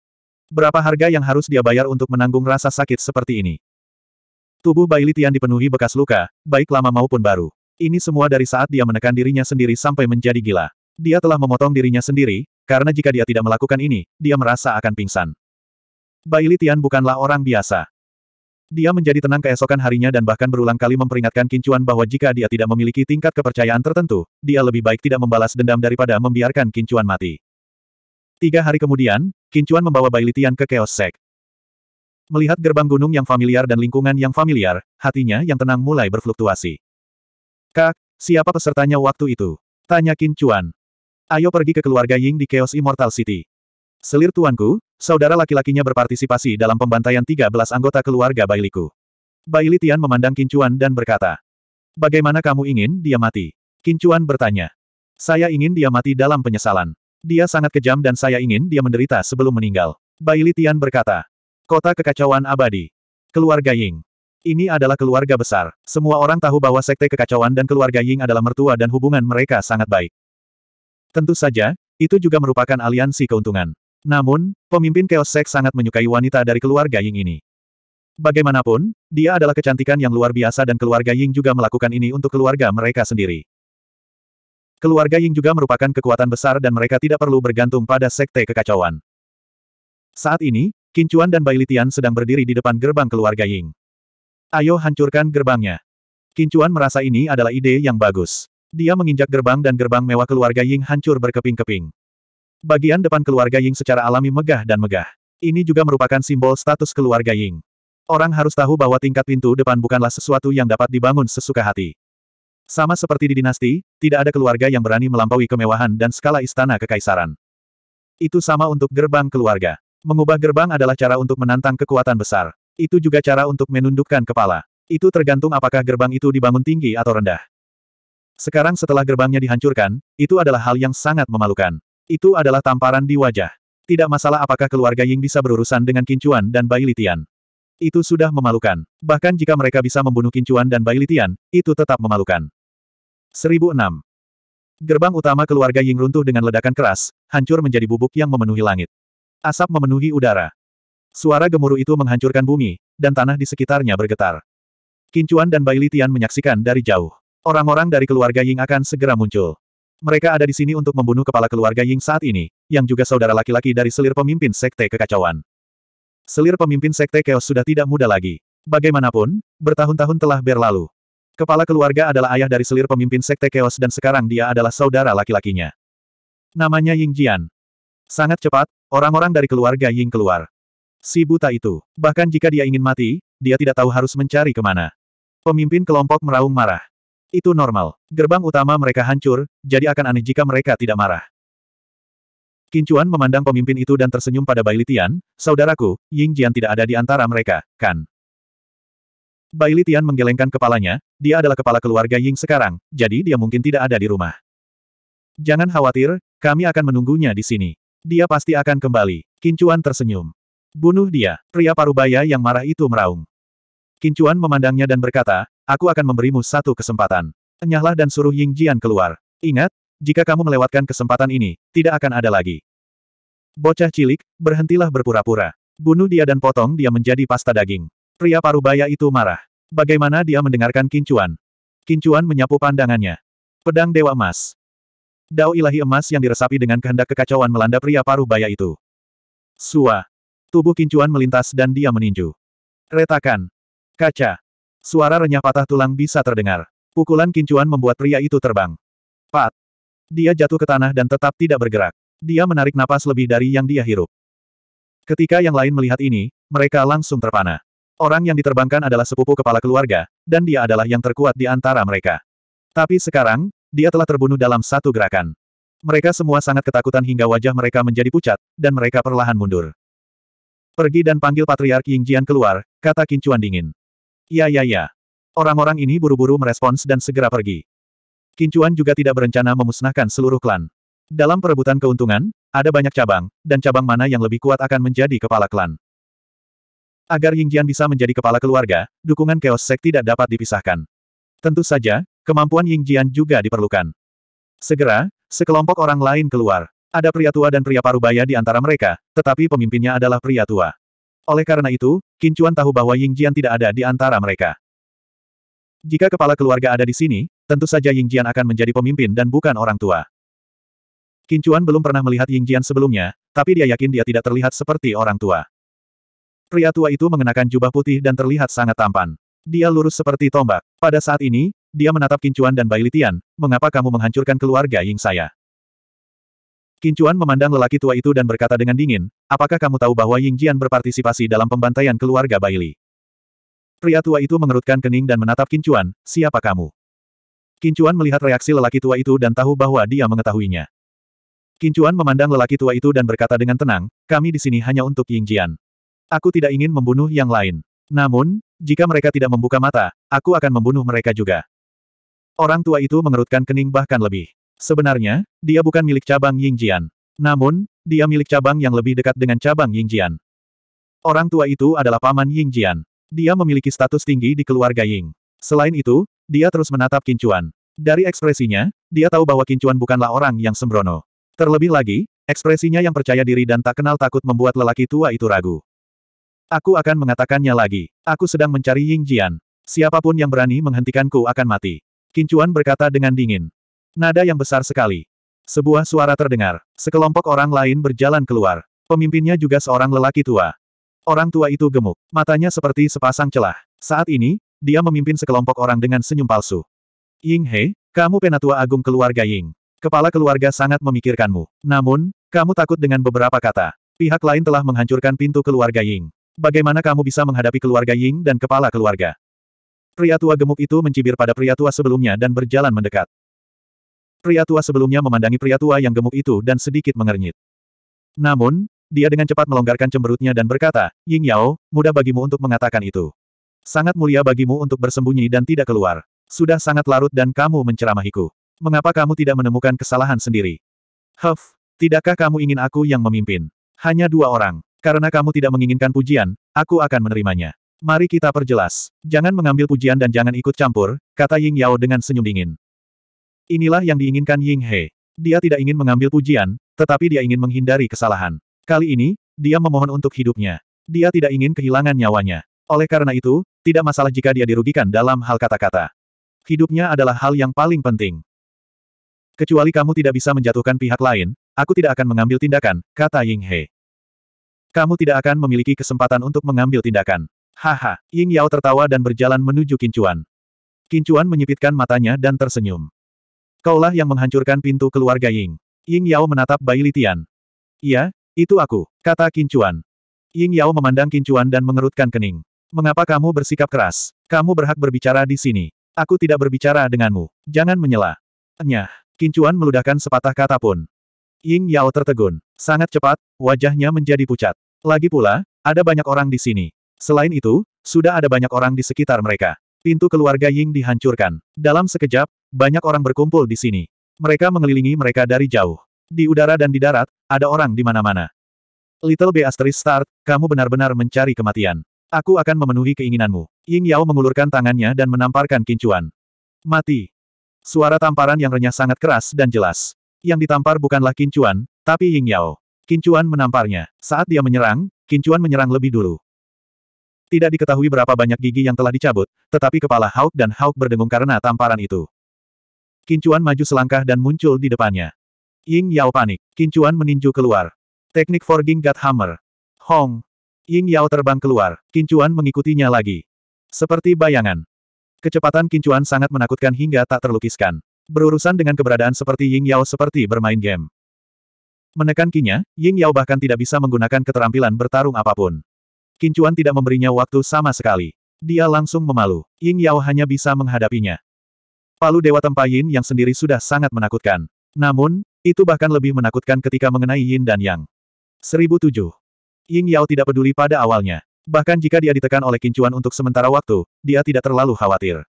Berapa harga yang harus dia bayar untuk menanggung rasa sakit seperti ini? Tubuh bayi Litian dipenuhi bekas luka, baik lama maupun baru. Ini semua dari saat dia menekan dirinya sendiri sampai menjadi gila. Dia telah memotong dirinya sendiri, karena jika dia tidak melakukan ini, dia merasa akan pingsan. Bai Litian bukanlah orang biasa. Dia menjadi tenang keesokan harinya dan bahkan berulang kali memperingatkan Kincuan bahwa jika dia tidak memiliki tingkat kepercayaan tertentu, dia lebih baik tidak membalas dendam daripada membiarkan Kincuan mati. Tiga hari kemudian, Kincuan membawa Bai Litian ke Chaos Sek. Melihat gerbang gunung yang familiar dan lingkungan yang familiar, hatinya yang tenang mulai berfluktuasi. Kak, siapa pesertanya waktu itu? Tanya Qin Chuan. Ayo pergi ke keluarga Ying di Chaos Immortal City. Selir tuanku, saudara laki-lakinya berpartisipasi dalam pembantaian 13 anggota keluarga Bailiku. Baili Tian memandang Qin Chuan dan berkata, Bagaimana kamu ingin dia mati? Qin Chuan bertanya. Saya ingin dia mati dalam penyesalan. Dia sangat kejam dan saya ingin dia menderita sebelum meninggal. Baili Tian berkata. Kota kekacauan abadi. Keluarga Ying. Ini adalah keluarga besar. Semua orang tahu bahwa sekte kekacauan dan keluarga Ying adalah mertua dan hubungan mereka sangat baik. Tentu saja, itu juga merupakan aliansi keuntungan. Namun, pemimpin Chaos Sek sangat menyukai wanita dari keluarga Ying ini. Bagaimanapun, dia adalah kecantikan yang luar biasa dan keluarga Ying juga melakukan ini untuk keluarga mereka sendiri. Keluarga Ying juga merupakan kekuatan besar dan mereka tidak perlu bergantung pada sekte kekacauan. Saat ini, Kincuan dan Bailitian sedang berdiri di depan gerbang keluarga Ying. Ayo hancurkan gerbangnya. Kincuan merasa ini adalah ide yang bagus. Dia menginjak gerbang dan gerbang mewah keluarga Ying hancur berkeping-keping. Bagian depan keluarga Ying secara alami megah dan megah. Ini juga merupakan simbol status keluarga Ying. Orang harus tahu bahwa tingkat pintu depan bukanlah sesuatu yang dapat dibangun sesuka hati. Sama seperti di dinasti, tidak ada keluarga yang berani melampaui kemewahan dan skala istana kekaisaran. Itu sama untuk gerbang keluarga. Mengubah gerbang adalah cara untuk menantang kekuatan besar. Itu juga cara untuk menundukkan kepala. Itu tergantung apakah gerbang itu dibangun tinggi atau rendah. Sekarang setelah gerbangnya dihancurkan, itu adalah hal yang sangat memalukan. Itu adalah tamparan di wajah. Tidak masalah apakah keluarga Ying bisa berurusan dengan Kincuan dan Bai Litian. Itu sudah memalukan. Bahkan jika mereka bisa membunuh Kincuan dan Bai Litian, itu tetap memalukan. 1006. Gerbang utama keluarga Ying runtuh dengan ledakan keras, hancur menjadi bubuk yang memenuhi langit. Asap memenuhi udara. Suara gemuruh itu menghancurkan bumi, dan tanah di sekitarnya bergetar. Kincuan dan Bai Litian menyaksikan dari jauh. Orang-orang dari keluarga Ying akan segera muncul. Mereka ada di sini untuk membunuh kepala keluarga Ying saat ini, yang juga saudara laki-laki dari selir pemimpin Sekte Kekacauan. Selir pemimpin Sekte Chaos sudah tidak muda lagi. Bagaimanapun, bertahun-tahun telah berlalu. Kepala keluarga adalah ayah dari selir pemimpin Sekte Chaos dan sekarang dia adalah saudara laki-lakinya. Namanya Ying Jian. Sangat cepat, orang-orang dari keluarga Ying keluar. Si buta itu. Bahkan jika dia ingin mati, dia tidak tahu harus mencari kemana. Pemimpin kelompok meraung marah. Itu normal. Gerbang utama mereka hancur, jadi akan aneh jika mereka tidak marah. Kincuan memandang pemimpin itu dan tersenyum pada Bai Litian, saudaraku, Ying Jian tidak ada di antara mereka, kan? Bai Litian menggelengkan kepalanya, dia adalah kepala keluarga Ying sekarang, jadi dia mungkin tidak ada di rumah. Jangan khawatir, kami akan menunggunya di sini. Dia pasti akan kembali. Kincuan tersenyum. Bunuh dia, pria parubaya yang marah itu meraung. Kincuan memandangnya dan berkata, aku akan memberimu satu kesempatan. Enyahlah dan suruh Ying Jian keluar. Ingat, jika kamu melewatkan kesempatan ini, tidak akan ada lagi. Bocah cilik, berhentilah berpura-pura. Bunuh dia dan potong dia menjadi pasta daging. Pria parubaya itu marah. Bagaimana dia mendengarkan kincuan? Kincuan menyapu pandangannya. Pedang Dewa Emas. Dao ilahi emas yang diresapi dengan kehendak kekacauan melanda pria parubaya itu. Suah. Tubuh kincuan melintas dan dia meninju. Retakan. Kaca. Suara renyah patah tulang bisa terdengar. Pukulan kincuan membuat pria itu terbang. Pat. Dia jatuh ke tanah dan tetap tidak bergerak. Dia menarik napas lebih dari yang dia hirup. Ketika yang lain melihat ini, mereka langsung terpana. Orang yang diterbangkan adalah sepupu kepala keluarga, dan dia adalah yang terkuat di antara mereka. Tapi sekarang, dia telah terbunuh dalam satu gerakan. Mereka semua sangat ketakutan hingga wajah mereka menjadi pucat, dan mereka perlahan mundur. Pergi dan panggil Patriark Jian keluar, kata Kincuan dingin. Ya ya ya. Orang-orang ini buru-buru merespons dan segera pergi. Kincuan juga tidak berencana memusnahkan seluruh klan. Dalam perebutan keuntungan, ada banyak cabang, dan cabang mana yang lebih kuat akan menjadi kepala klan. Agar Ying Jian bisa menjadi kepala keluarga, dukungan Chaos Sek tidak dapat dipisahkan. Tentu saja, kemampuan Ying Jian juga diperlukan. Segera, sekelompok orang lain keluar. Ada pria tua dan pria parubaya di antara mereka, tetapi pemimpinnya adalah pria tua. Oleh karena itu, Kincuan tahu bahwa Ying Jian tidak ada di antara mereka. Jika kepala keluarga ada di sini, tentu saja Ying Jian akan menjadi pemimpin dan bukan orang tua. Kincuan belum pernah melihat Ying Jian sebelumnya, tapi dia yakin dia tidak terlihat seperti orang tua. Pria tua itu mengenakan jubah putih dan terlihat sangat tampan. Dia lurus seperti tombak. Pada saat ini, dia menatap Kincuan dan Bailitian. mengapa kamu menghancurkan keluarga Ying saya? Kincuan memandang lelaki tua itu dan berkata dengan dingin, apakah kamu tahu bahwa Ying Jian berpartisipasi dalam pembantaian keluarga Baili? Pria tua itu mengerutkan kening dan menatap Kincuan, siapa kamu? Kincuan melihat reaksi lelaki tua itu dan tahu bahwa dia mengetahuinya. Kincuan memandang lelaki tua itu dan berkata dengan tenang, kami di sini hanya untuk Ying Jian. Aku tidak ingin membunuh yang lain. Namun, jika mereka tidak membuka mata, aku akan membunuh mereka juga. Orang tua itu mengerutkan kening bahkan lebih. Sebenarnya, dia bukan milik cabang Yingjian. Namun, dia milik cabang yang lebih dekat dengan cabang Yingjian. Orang tua itu adalah paman Yingjian. Dia memiliki status tinggi di keluarga Ying. Selain itu, dia terus menatap Kincuan. Dari ekspresinya, dia tahu bahwa Kincuan bukanlah orang yang sembrono. Terlebih lagi, ekspresinya yang percaya diri dan tak kenal takut membuat lelaki tua itu ragu. Aku akan mengatakannya lagi. Aku sedang mencari Ying Jian. Siapapun yang berani menghentikanku akan mati. Kincuan berkata dengan dingin. Nada yang besar sekali. Sebuah suara terdengar. Sekelompok orang lain berjalan keluar. Pemimpinnya juga seorang lelaki tua. Orang tua itu gemuk. Matanya seperti sepasang celah. Saat ini, dia memimpin sekelompok orang dengan senyum palsu. Ying He, kamu penatua agung keluarga Ying. Kepala keluarga sangat memikirkanmu. Namun, kamu takut dengan beberapa kata. Pihak lain telah menghancurkan pintu keluarga Ying. Bagaimana kamu bisa menghadapi keluarga Ying dan kepala keluarga? Pria tua gemuk itu mencibir pada pria tua sebelumnya dan berjalan mendekat. Pria tua sebelumnya memandangi pria tua yang gemuk itu dan sedikit mengernyit. Namun, dia dengan cepat melonggarkan cemberutnya dan berkata, Ying Yao, mudah bagimu untuk mengatakan itu. Sangat mulia bagimu untuk bersembunyi dan tidak keluar. Sudah sangat larut dan kamu menceramahiku. Mengapa kamu tidak menemukan kesalahan sendiri? Huff, tidakkah kamu ingin aku yang memimpin? Hanya dua orang. Karena kamu tidak menginginkan pujian, aku akan menerimanya. Mari kita perjelas. Jangan mengambil pujian dan jangan ikut campur, kata Ying Yao dengan senyum dingin. Inilah yang diinginkan Ying He. Dia tidak ingin mengambil pujian, tetapi dia ingin menghindari kesalahan. Kali ini, dia memohon untuk hidupnya. Dia tidak ingin kehilangan nyawanya. Oleh karena itu, tidak masalah jika dia dirugikan dalam hal kata-kata. Hidupnya adalah hal yang paling penting. Kecuali kamu tidak bisa menjatuhkan pihak lain, aku tidak akan mengambil tindakan, kata Ying He. Kamu tidak akan memiliki kesempatan untuk mengambil tindakan. Haha, Ying Yao tertawa dan berjalan menuju Kincuan. Kincuan menyipitkan matanya dan tersenyum. Kaulah yang menghancurkan pintu keluarga Ying. Ying Yao menatap Bai Litian. Iya, itu aku, kata Kincuan. Ying Yao memandang Kincuan dan mengerutkan kening. Mengapa kamu bersikap keras? Kamu berhak berbicara di sini. Aku tidak berbicara denganmu. Jangan menyela. Nyah. Kincuan meludahkan sepatah kata pun. Ying Yao tertegun. Sangat cepat, wajahnya menjadi pucat. Lagi pula, ada banyak orang di sini. Selain itu, sudah ada banyak orang di sekitar mereka. Pintu keluarga Ying dihancurkan. Dalam sekejap, banyak orang berkumpul di sini. Mereka mengelilingi mereka dari jauh. Di udara dan di darat, ada orang di mana-mana. Little B asterisk start, kamu benar-benar mencari kematian. Aku akan memenuhi keinginanmu. Ying Yao mengulurkan tangannya dan menamparkan kincuan. Mati. Suara tamparan yang renyah sangat keras dan jelas. Yang ditampar bukanlah kincuan, tapi Ying Yao. Kincuan menamparnya. Saat dia menyerang, kincuan menyerang lebih dulu. Tidak diketahui berapa banyak gigi yang telah dicabut, tetapi kepala Hauk dan Hauk berdengung karena tamparan itu. Kincuan maju selangkah dan muncul di depannya. Ying Yao panik. Kincuan meninju keluar. Teknik Forging God Hammer. Hong. Ying Yao terbang keluar. Kincuan mengikutinya lagi. Seperti bayangan. Kecepatan Kincuan sangat menakutkan hingga tak terlukiskan. Berurusan dengan keberadaan seperti Ying Yao seperti bermain game. Menekan kinya, Ying Yao bahkan tidak bisa menggunakan keterampilan bertarung apapun. Kincuan tidak memberinya waktu sama sekali. Dia langsung memalu. Ying Yao hanya bisa menghadapinya. Palu Dewa Tempayin yang sendiri sudah sangat menakutkan. Namun, itu bahkan lebih menakutkan ketika mengenai Yin dan Yang. 1007. Ying Yao tidak peduli pada awalnya. Bahkan jika dia ditekan oleh kincuan untuk sementara waktu, dia tidak terlalu khawatir.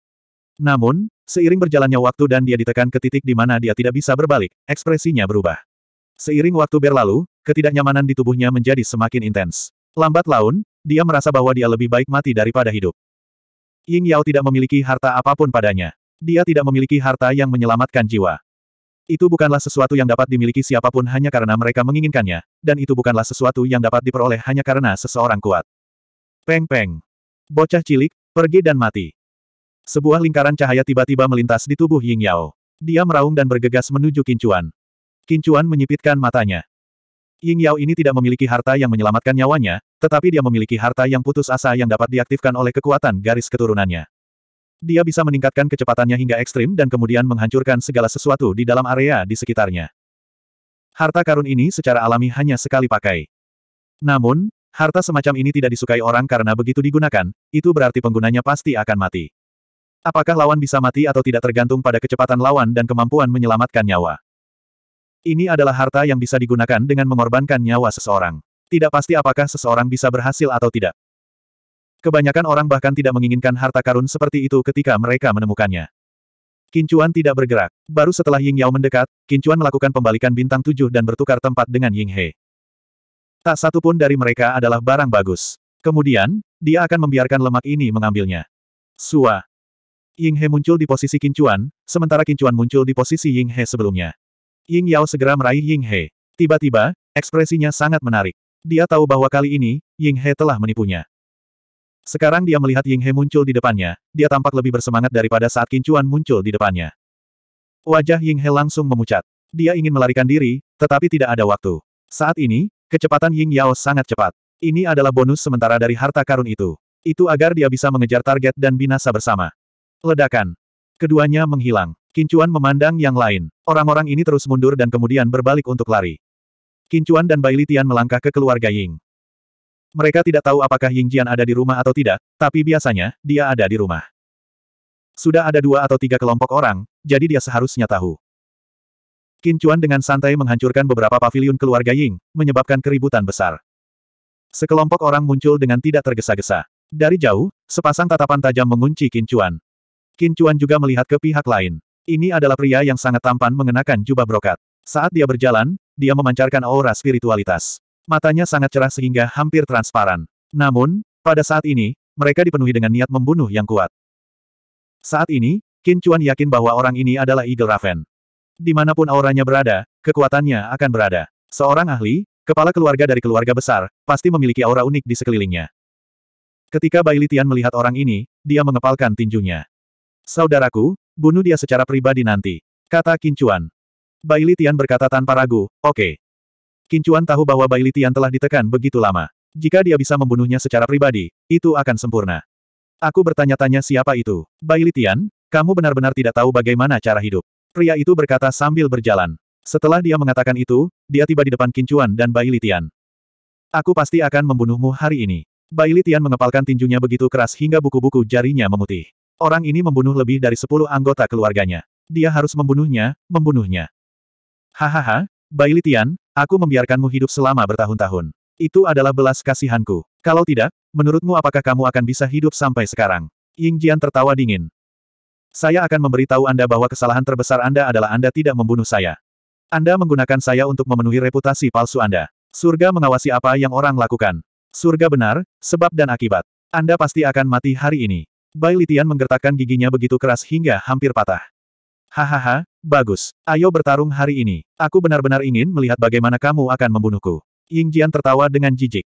Namun, seiring berjalannya waktu dan dia ditekan ke titik di mana dia tidak bisa berbalik, ekspresinya berubah. Seiring waktu berlalu, ketidaknyamanan di tubuhnya menjadi semakin intens. Lambat laun, dia merasa bahwa dia lebih baik mati daripada hidup. Ying Yao tidak memiliki harta apapun padanya. Dia tidak memiliki harta yang menyelamatkan jiwa. Itu bukanlah sesuatu yang dapat dimiliki siapapun hanya karena mereka menginginkannya, dan itu bukanlah sesuatu yang dapat diperoleh hanya karena seseorang kuat. Peng-peng. Bocah cilik, pergi dan mati. Sebuah lingkaran cahaya tiba-tiba melintas di tubuh Ying Yao. Dia meraung dan bergegas menuju Kincuan. Kincuan menyipitkan matanya. Ying Yao ini tidak memiliki harta yang menyelamatkan nyawanya, tetapi dia memiliki harta yang putus asa yang dapat diaktifkan oleh kekuatan garis keturunannya. Dia bisa meningkatkan kecepatannya hingga ekstrim dan kemudian menghancurkan segala sesuatu di dalam area di sekitarnya. Harta karun ini secara alami hanya sekali pakai. Namun, harta semacam ini tidak disukai orang karena begitu digunakan, itu berarti penggunanya pasti akan mati. Apakah lawan bisa mati atau tidak tergantung pada kecepatan lawan dan kemampuan menyelamatkan nyawa. Ini adalah harta yang bisa digunakan dengan mengorbankan nyawa seseorang. Tidak pasti apakah seseorang bisa berhasil atau tidak. Kebanyakan orang bahkan tidak menginginkan harta karun seperti itu ketika mereka menemukannya. Kincuan tidak bergerak. Baru setelah Ying Yao mendekat, Kincuan melakukan pembalikan bintang tujuh dan bertukar tempat dengan Ying He. Tak satu pun dari mereka adalah barang bagus. Kemudian, dia akan membiarkan lemak ini mengambilnya. Sua. Ying He muncul di posisi Kincuan, sementara Kincuan muncul di posisi Ying He sebelumnya. Ying Yao segera meraih Ying He. Tiba-tiba, ekspresinya sangat menarik. Dia tahu bahwa kali ini, Ying He telah menipunya. Sekarang dia melihat Ying He muncul di depannya, dia tampak lebih bersemangat daripada saat Kincuan muncul di depannya. Wajah Ying He langsung memucat. Dia ingin melarikan diri, tetapi tidak ada waktu. Saat ini, kecepatan Ying Yao sangat cepat. Ini adalah bonus sementara dari harta karun itu. Itu agar dia bisa mengejar target dan binasa bersama. Ledakan. Keduanya menghilang. Kincuan memandang yang lain. Orang-orang ini terus mundur dan kemudian berbalik untuk lari. Kincuan dan Bailitian Litian melangkah ke keluarga Ying. Mereka tidak tahu apakah Ying Jian ada di rumah atau tidak, tapi biasanya, dia ada di rumah. Sudah ada dua atau tiga kelompok orang, jadi dia seharusnya tahu. Kincuan dengan santai menghancurkan beberapa pavilion keluarga Ying, menyebabkan keributan besar. Sekelompok orang muncul dengan tidak tergesa-gesa. Dari jauh, sepasang tatapan tajam mengunci Kincuan. Qin Chuan juga melihat ke pihak lain. Ini adalah pria yang sangat tampan mengenakan jubah brokat. Saat dia berjalan, dia memancarkan aura spiritualitas. Matanya sangat cerah sehingga hampir transparan. Namun, pada saat ini, mereka dipenuhi dengan niat membunuh yang kuat. Saat ini, Qin Chuan yakin bahwa orang ini adalah Eagle Raven. Dimanapun auranya berada, kekuatannya akan berada. Seorang ahli, kepala keluarga dari keluarga besar, pasti memiliki aura unik di sekelilingnya. Ketika Bai Litian melihat orang ini, dia mengepalkan tinjunya. Saudaraku, bunuh dia secara pribadi nanti. Kata Kincuan. Bai Litian berkata tanpa ragu, oke. Okay. Kincuan tahu bahwa Bai Litian telah ditekan begitu lama. Jika dia bisa membunuhnya secara pribadi, itu akan sempurna. Aku bertanya-tanya siapa itu. Bai Litian, kamu benar-benar tidak tahu bagaimana cara hidup. Pria itu berkata sambil berjalan. Setelah dia mengatakan itu, dia tiba di depan Kincuan dan Bai Litian. Aku pasti akan membunuhmu hari ini. Bai Litian mengepalkan tinjunya begitu keras hingga buku-buku jarinya memutih. Orang ini membunuh lebih dari sepuluh anggota keluarganya. Dia harus membunuhnya, membunuhnya. Hahaha, Bai Litian, aku membiarkanmu hidup selama bertahun-tahun. Itu adalah belas kasihanku. Kalau tidak, menurutmu apakah kamu akan bisa hidup sampai sekarang? Ying Jian tertawa dingin. Saya akan memberitahu Anda bahwa kesalahan terbesar Anda adalah Anda tidak membunuh saya. Anda menggunakan saya untuk memenuhi reputasi palsu Anda. Surga mengawasi apa yang orang lakukan. Surga benar, sebab dan akibat. Anda pasti akan mati hari ini. Bai Litian menggertakkan giginya begitu keras hingga hampir patah. Hahaha, bagus. Ayo bertarung hari ini. Aku benar-benar ingin melihat bagaimana kamu akan membunuhku. Ying Jian tertawa dengan jijik.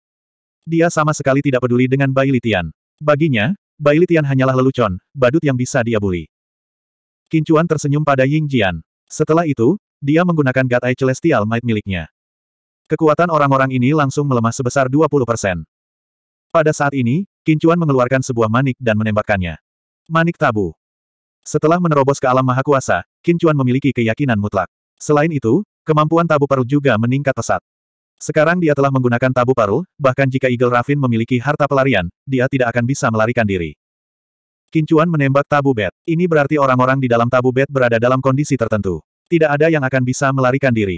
Dia sama sekali tidak peduli dengan Bai Litian. Baginya, Bai Litian hanyalah lelucon, badut yang bisa dia bully. Kincuan tersenyum pada Ying Jian. Setelah itu, dia menggunakan Gatai Celestial Might miliknya. Kekuatan orang-orang ini langsung melemah sebesar 20%. Pada saat ini, Kincuan mengeluarkan sebuah manik dan menembakkannya. Manik tabu. Setelah menerobos ke alam maha kuasa, Kincuan memiliki keyakinan mutlak. Selain itu, kemampuan tabu parul juga meningkat pesat. Sekarang dia telah menggunakan tabu parul, bahkan jika Eagle Raffin memiliki harta pelarian, dia tidak akan bisa melarikan diri. Kincuan menembak tabu bed. Ini berarti orang-orang di dalam tabu bed berada dalam kondisi tertentu. Tidak ada yang akan bisa melarikan diri.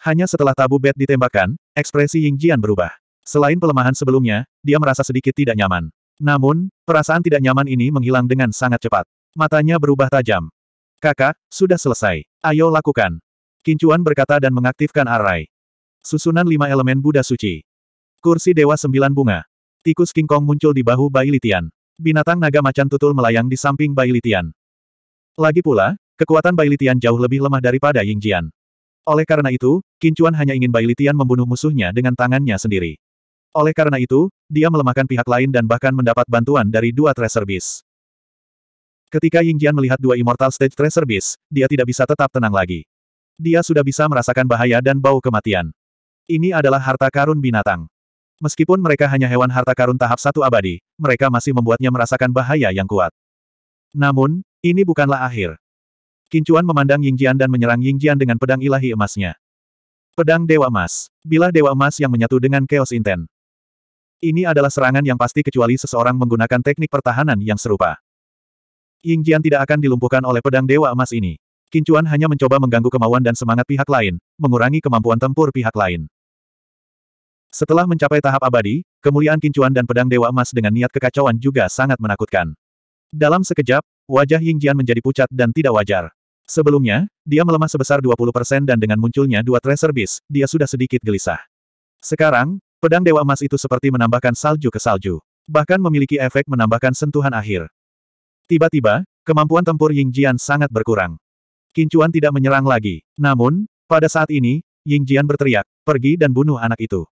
Hanya setelah tabu bed ditembakkan, ekspresi Yingjian berubah. Selain pelemahan sebelumnya, dia merasa sedikit tidak nyaman. Namun, perasaan tidak nyaman ini menghilang dengan sangat cepat. Matanya berubah tajam. Kakak, sudah selesai. Ayo lakukan. Kincuan berkata dan mengaktifkan arai. Susunan lima elemen Buddha suci. Kursi Dewa Sembilan Bunga. Tikus King Kong muncul di bahu Bai Litian. Binatang naga macan tutul melayang di samping Bai Litian. Lagi pula, kekuatan Bai Litian jauh lebih lemah daripada Ying Jian. Oleh karena itu, Kincuan hanya ingin Bai Litian membunuh musuhnya dengan tangannya sendiri. Oleh karena itu, dia melemahkan pihak lain dan bahkan mendapat bantuan dari dua Tracer Beast. Ketika Ying Jian melihat dua Immortal Stage Tracer Beast, dia tidak bisa tetap tenang lagi. Dia sudah bisa merasakan bahaya dan bau kematian. Ini adalah harta karun binatang. Meskipun mereka hanya hewan harta karun tahap satu abadi, mereka masih membuatnya merasakan bahaya yang kuat. Namun, ini bukanlah akhir. Kincuan memandang Ying Jian dan menyerang Ying Jian dengan pedang ilahi emasnya. Pedang Dewa Emas. Bila Dewa Emas yang menyatu dengan Chaos Inten. Ini adalah serangan yang pasti kecuali seseorang menggunakan teknik pertahanan yang serupa. Ying Jian tidak akan dilumpuhkan oleh pedang Dewa Emas ini. Kincuan hanya mencoba mengganggu kemauan dan semangat pihak lain, mengurangi kemampuan tempur pihak lain. Setelah mencapai tahap abadi, kemuliaan Kincuan dan pedang Dewa Emas dengan niat kekacauan juga sangat menakutkan. Dalam sekejap, wajah Ying Jian menjadi pucat dan tidak wajar. Sebelumnya, dia melemah sebesar 20% dan dengan munculnya dua tracer bis, dia sudah sedikit gelisah. Sekarang, Pedang Dewa Emas itu seperti menambahkan salju ke salju. Bahkan memiliki efek menambahkan sentuhan akhir. Tiba-tiba, kemampuan tempur Ying Jian sangat berkurang. Kincuan tidak menyerang lagi. Namun, pada saat ini, Ying Jian berteriak, pergi dan bunuh anak itu.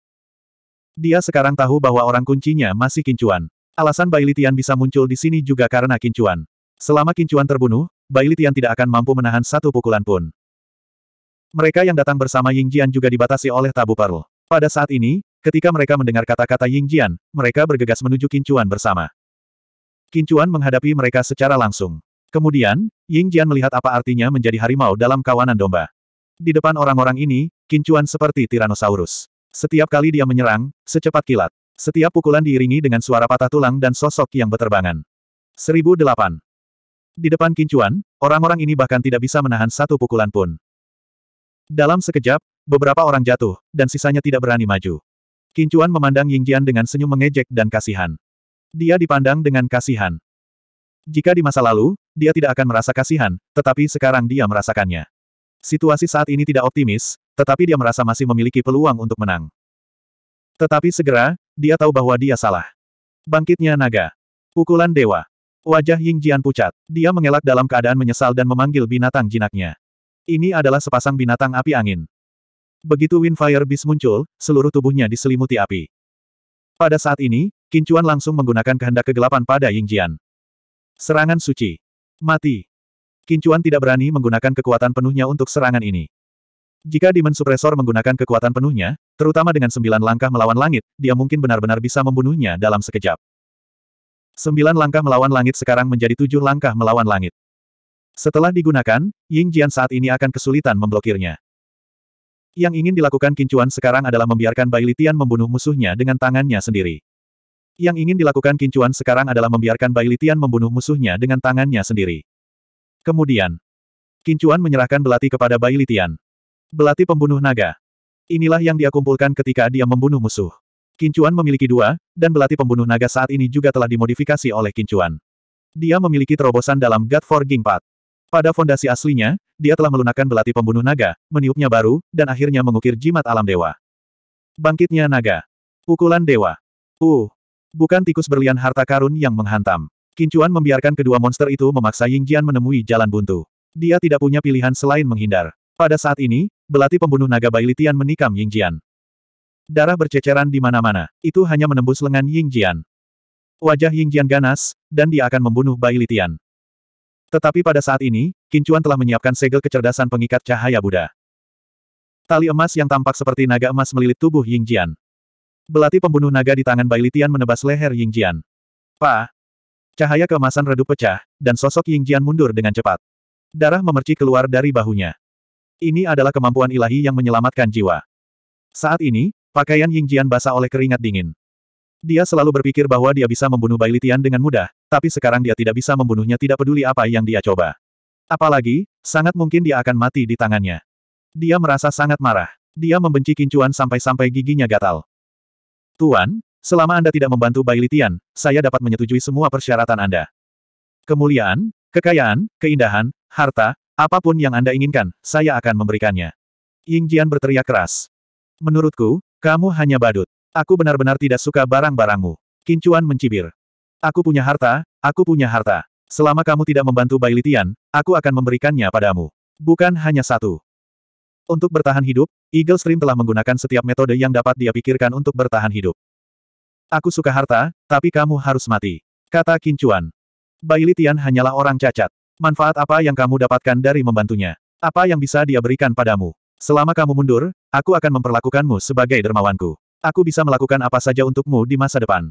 Dia sekarang tahu bahwa orang kuncinya masih Kincuan. Alasan Bai Litian bisa muncul di sini juga karena Kincuan. Selama Kincuan terbunuh, Bai Litian tidak akan mampu menahan satu pukulan pun. Mereka yang datang bersama Ying Jian juga dibatasi oleh Tabu Pearl. Pada saat ini, Ketika mereka mendengar kata-kata Ying Jian, mereka bergegas menuju Kincuan bersama. Kincuan menghadapi mereka secara langsung. Kemudian, Ying Jian melihat apa artinya menjadi harimau dalam kawanan domba. Di depan orang-orang ini, Kincuan seperti Tyrannosaurus. Setiap kali dia menyerang, secepat kilat. Setiap pukulan diiringi dengan suara patah tulang dan sosok yang beterbangan. 1008. Di depan Kincuan, orang-orang ini bahkan tidak bisa menahan satu pukulan pun. Dalam sekejap, beberapa orang jatuh, dan sisanya tidak berani maju. Kincuan memandang Yingjian dengan senyum mengejek dan kasihan. Dia dipandang dengan kasihan. Jika di masa lalu, dia tidak akan merasa kasihan, tetapi sekarang dia merasakannya. Situasi saat ini tidak optimis, tetapi dia merasa masih memiliki peluang untuk menang. Tetapi segera, dia tahu bahwa dia salah. Bangkitnya naga. Pukulan dewa. Wajah Ying Jian pucat. Dia mengelak dalam keadaan menyesal dan memanggil binatang jinaknya. Ini adalah sepasang binatang api angin. Begitu Windfire Beast muncul, seluruh tubuhnya diselimuti api. Pada saat ini, Kincuan langsung menggunakan kehendak kegelapan pada Ying Jian. Serangan suci. Mati. Kincuan tidak berani menggunakan kekuatan penuhnya untuk serangan ini. Jika Demon Suppressor menggunakan kekuatan penuhnya, terutama dengan sembilan langkah melawan langit, dia mungkin benar-benar bisa membunuhnya dalam sekejap. Sembilan langkah melawan langit sekarang menjadi tujuh langkah melawan langit. Setelah digunakan, Ying Jian saat ini akan kesulitan memblokirnya. Yang ingin dilakukan Kincuan sekarang adalah membiarkan Bai Litian membunuh musuhnya dengan tangannya sendiri. Yang ingin dilakukan Kincuan sekarang adalah membiarkan Bai Litian membunuh musuhnya dengan tangannya sendiri. Kemudian, Kincuan menyerahkan belati kepada Bai Litian. Belati pembunuh naga. Inilah yang dia kumpulkan ketika dia membunuh musuh. Kincuan memiliki dua, dan belati pembunuh naga saat ini juga telah dimodifikasi oleh Kincuan. Dia memiliki terobosan dalam God Forging Path. Pada fondasi aslinya, dia telah melunakkan belati pembunuh naga, meniupnya baru, dan akhirnya mengukir jimat alam dewa. Bangkitnya naga. Pukulan dewa. Uh. Bukan tikus berlian harta karun yang menghantam. Kincuan membiarkan kedua monster itu memaksa Ying Jian menemui jalan buntu. Dia tidak punya pilihan selain menghindar. Pada saat ini, belati pembunuh naga Bailitian menikam Ying Jian. Darah berceceran di mana-mana. Itu hanya menembus lengan Ying Jian. Wajah Ying Jian ganas, dan dia akan membunuh Bailitian. Tetapi pada saat ini, Kincuan telah menyiapkan segel kecerdasan pengikat cahaya Buddha. Tali emas yang tampak seperti naga emas melilit tubuh Ying Jian. Belati pembunuh naga di tangan Bai Litian menebas leher Ying Jian. Pa! Cahaya keemasan redup pecah, dan sosok Ying Jian mundur dengan cepat. Darah memerci keluar dari bahunya. Ini adalah kemampuan ilahi yang menyelamatkan jiwa. Saat ini, pakaian Ying Jian basah oleh keringat dingin. Dia selalu berpikir bahwa dia bisa membunuh Bai Litian dengan mudah, tapi sekarang dia tidak bisa membunuhnya tidak peduli apa yang dia coba. Apalagi, sangat mungkin dia akan mati di tangannya. Dia merasa sangat marah. Dia membenci kincuan sampai-sampai giginya gatal. Tuan, selama Anda tidak membantu Bai Litian, saya dapat menyetujui semua persyaratan Anda. Kemuliaan, kekayaan, keindahan, harta, apapun yang Anda inginkan, saya akan memberikannya. Ying Jian berteriak keras. Menurutku, kamu hanya badut. Aku benar-benar tidak suka barang-barangmu. Kincuan mencibir. Aku punya harta, aku punya harta. Selama kamu tidak membantu Bai Litian, aku akan memberikannya padamu. Bukan hanya satu. Untuk bertahan hidup, Eagle Stream telah menggunakan setiap metode yang dapat dia pikirkan untuk bertahan hidup. Aku suka harta, tapi kamu harus mati. Kata Kincuan. Bai Litian hanyalah orang cacat. Manfaat apa yang kamu dapatkan dari membantunya? Apa yang bisa dia berikan padamu? Selama kamu mundur, aku akan memperlakukanmu sebagai dermawanku. Aku bisa melakukan apa saja untukmu di masa depan.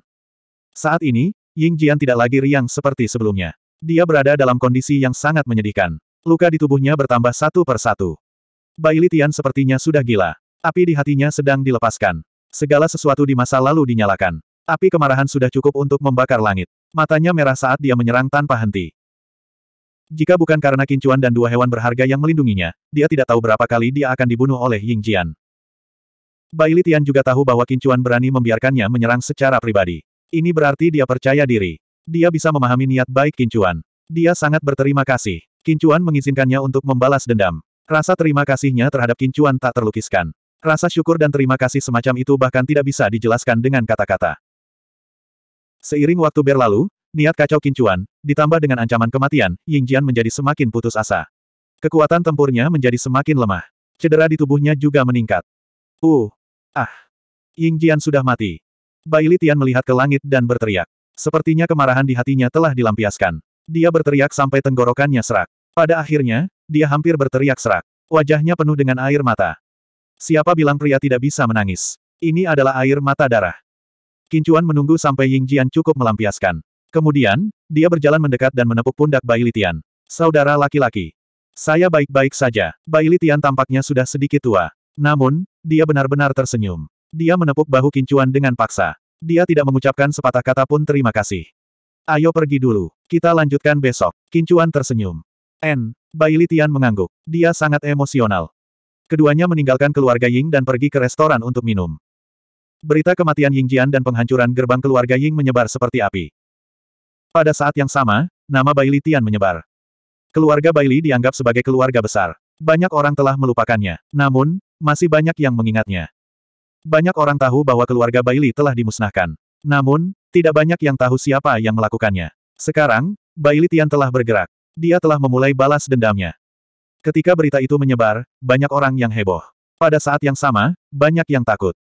Saat ini, Ying Jian tidak lagi riang seperti sebelumnya. Dia berada dalam kondisi yang sangat menyedihkan. Luka di tubuhnya bertambah satu per satu. Bai Litian sepertinya sudah gila. Api di hatinya sedang dilepaskan. Segala sesuatu di masa lalu dinyalakan. Api kemarahan sudah cukup untuk membakar langit. Matanya merah saat dia menyerang tanpa henti. Jika bukan karena kincuan dan dua hewan berharga yang melindunginya, dia tidak tahu berapa kali dia akan dibunuh oleh Ying Jian. Bai Litian juga tahu bahwa kincuan berani membiarkannya menyerang secara pribadi. Ini berarti dia percaya diri. Dia bisa memahami niat baik Kincuan. Dia sangat berterima kasih. Kincuan mengizinkannya untuk membalas dendam. Rasa terima kasihnya terhadap Kincuan tak terlukiskan. Rasa syukur dan terima kasih semacam itu bahkan tidak bisa dijelaskan dengan kata-kata. Seiring waktu berlalu, niat kacau Kincuan, ditambah dengan ancaman kematian, Ying Jian menjadi semakin putus asa. Kekuatan tempurnya menjadi semakin lemah. Cedera di tubuhnya juga meningkat. Uh! Ah! Ying Jian sudah mati. Baili Litian melihat ke langit dan berteriak. Sepertinya kemarahan di hatinya telah dilampiaskan. Dia berteriak sampai tenggorokannya serak. Pada akhirnya, dia hampir berteriak serak. Wajahnya penuh dengan air mata. Siapa bilang pria tidak bisa menangis? Ini adalah air mata darah. Kincuan menunggu sampai Ying Jian cukup melampiaskan. Kemudian, dia berjalan mendekat dan menepuk pundak Bai Litian. Saudara laki-laki. Saya baik-baik saja. Bai Litian tampaknya sudah sedikit tua. Namun, dia benar-benar tersenyum. Dia menepuk bahu Kincuan dengan paksa. Dia tidak mengucapkan sepatah kata pun terima kasih. Ayo pergi dulu. Kita lanjutkan besok. Kincuan tersenyum. N. Bai Litian mengangguk. Dia sangat emosional. Keduanya meninggalkan keluarga Ying dan pergi ke restoran untuk minum. Berita kematian Ying Jian dan penghancuran gerbang keluarga Ying menyebar seperti api. Pada saat yang sama, nama Bai Litian menyebar. Keluarga Baili dianggap sebagai keluarga besar. Banyak orang telah melupakannya, namun, masih banyak yang mengingatnya. Banyak orang tahu bahwa keluarga Bailey telah dimusnahkan. Namun, tidak banyak yang tahu siapa yang melakukannya. Sekarang, Bailey Tian telah bergerak. Dia telah memulai balas dendamnya. Ketika berita itu menyebar, banyak orang yang heboh. Pada saat yang sama, banyak yang takut.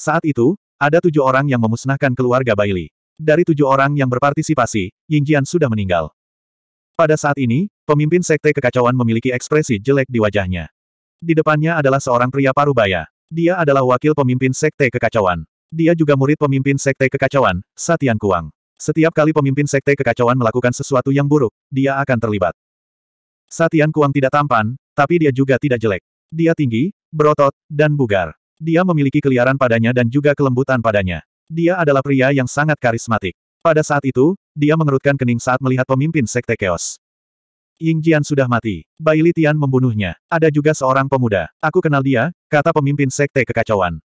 Saat itu, ada tujuh orang yang memusnahkan keluarga Bailey. Dari tujuh orang yang berpartisipasi, Ying Jian sudah meninggal. Pada saat ini, pemimpin sekte kekacauan memiliki ekspresi jelek di wajahnya. Di depannya adalah seorang pria parubaya. Dia adalah wakil pemimpin Sekte Kekacauan. Dia juga murid pemimpin Sekte Kekacauan, Satian Kuang. Setiap kali pemimpin Sekte Kekacauan melakukan sesuatu yang buruk, dia akan terlibat. Satian Kuang tidak tampan, tapi dia juga tidak jelek. Dia tinggi, berotot, dan bugar. Dia memiliki keliaran padanya dan juga kelembutan padanya. Dia adalah pria yang sangat karismatik. Pada saat itu, dia mengerutkan kening saat melihat pemimpin Sekte Chaos. Ying Jian sudah mati. Bai Tian membunuhnya. Ada juga seorang pemuda. Aku kenal dia, kata pemimpin sekte kekacauan.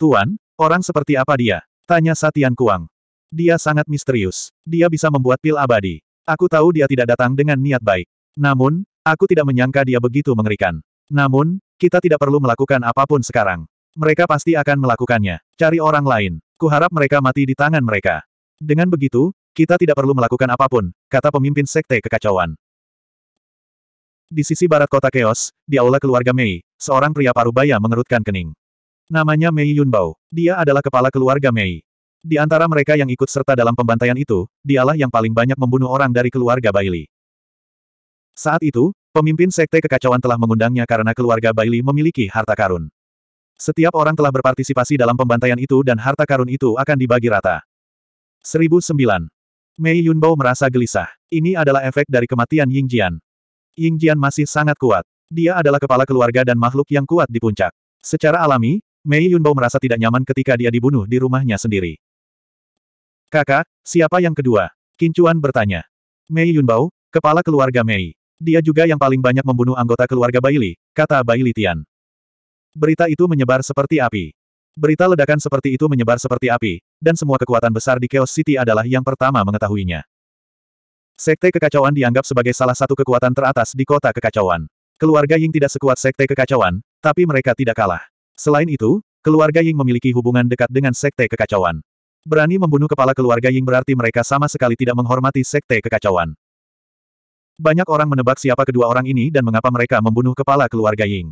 Tuan, orang seperti apa dia? Tanya Satian Kuang. Dia sangat misterius. Dia bisa membuat pil abadi. Aku tahu dia tidak datang dengan niat baik. Namun, aku tidak menyangka dia begitu mengerikan. Namun, kita tidak perlu melakukan apapun sekarang. Mereka pasti akan melakukannya. Cari orang lain. Kuharap mereka mati di tangan mereka. Dengan begitu, kita tidak perlu melakukan apapun, kata pemimpin sekte kekacauan. Di sisi barat kota Chaos, di aula keluarga Mei, seorang pria parubaya mengerutkan kening. Namanya Mei Yunbao. Dia adalah kepala keluarga Mei. Di antara mereka yang ikut serta dalam pembantaian itu, dialah yang paling banyak membunuh orang dari keluarga Bailey. Saat itu, pemimpin sekte kekacauan telah mengundangnya karena keluarga Bailey memiliki harta karun. Setiap orang telah berpartisipasi dalam pembantaian itu dan harta karun itu akan dibagi rata. 1009. Mei Yunbao merasa gelisah. Ini adalah efek dari kematian Ying Jian. Ying Jian masih sangat kuat. Dia adalah kepala keluarga dan makhluk yang kuat di puncak. Secara alami, Mei Yunbao merasa tidak nyaman ketika dia dibunuh di rumahnya sendiri. Kakak, siapa yang kedua? Kincuan bertanya. Mei Yunbao, kepala keluarga Mei. Dia juga yang paling banyak membunuh anggota keluarga Baili, kata Baili Tian. Berita itu menyebar seperti api. Berita ledakan seperti itu menyebar seperti api, dan semua kekuatan besar di Chaos City adalah yang pertama mengetahuinya. Sekte Kekacauan dianggap sebagai salah satu kekuatan teratas di kota kekacauan. Keluarga Ying tidak sekuat Sekte Kekacauan, tapi mereka tidak kalah. Selain itu, keluarga Ying memiliki hubungan dekat dengan Sekte Kekacauan. Berani membunuh kepala keluarga Ying berarti mereka sama sekali tidak menghormati Sekte Kekacauan. Banyak orang menebak siapa kedua orang ini dan mengapa mereka membunuh kepala keluarga Ying.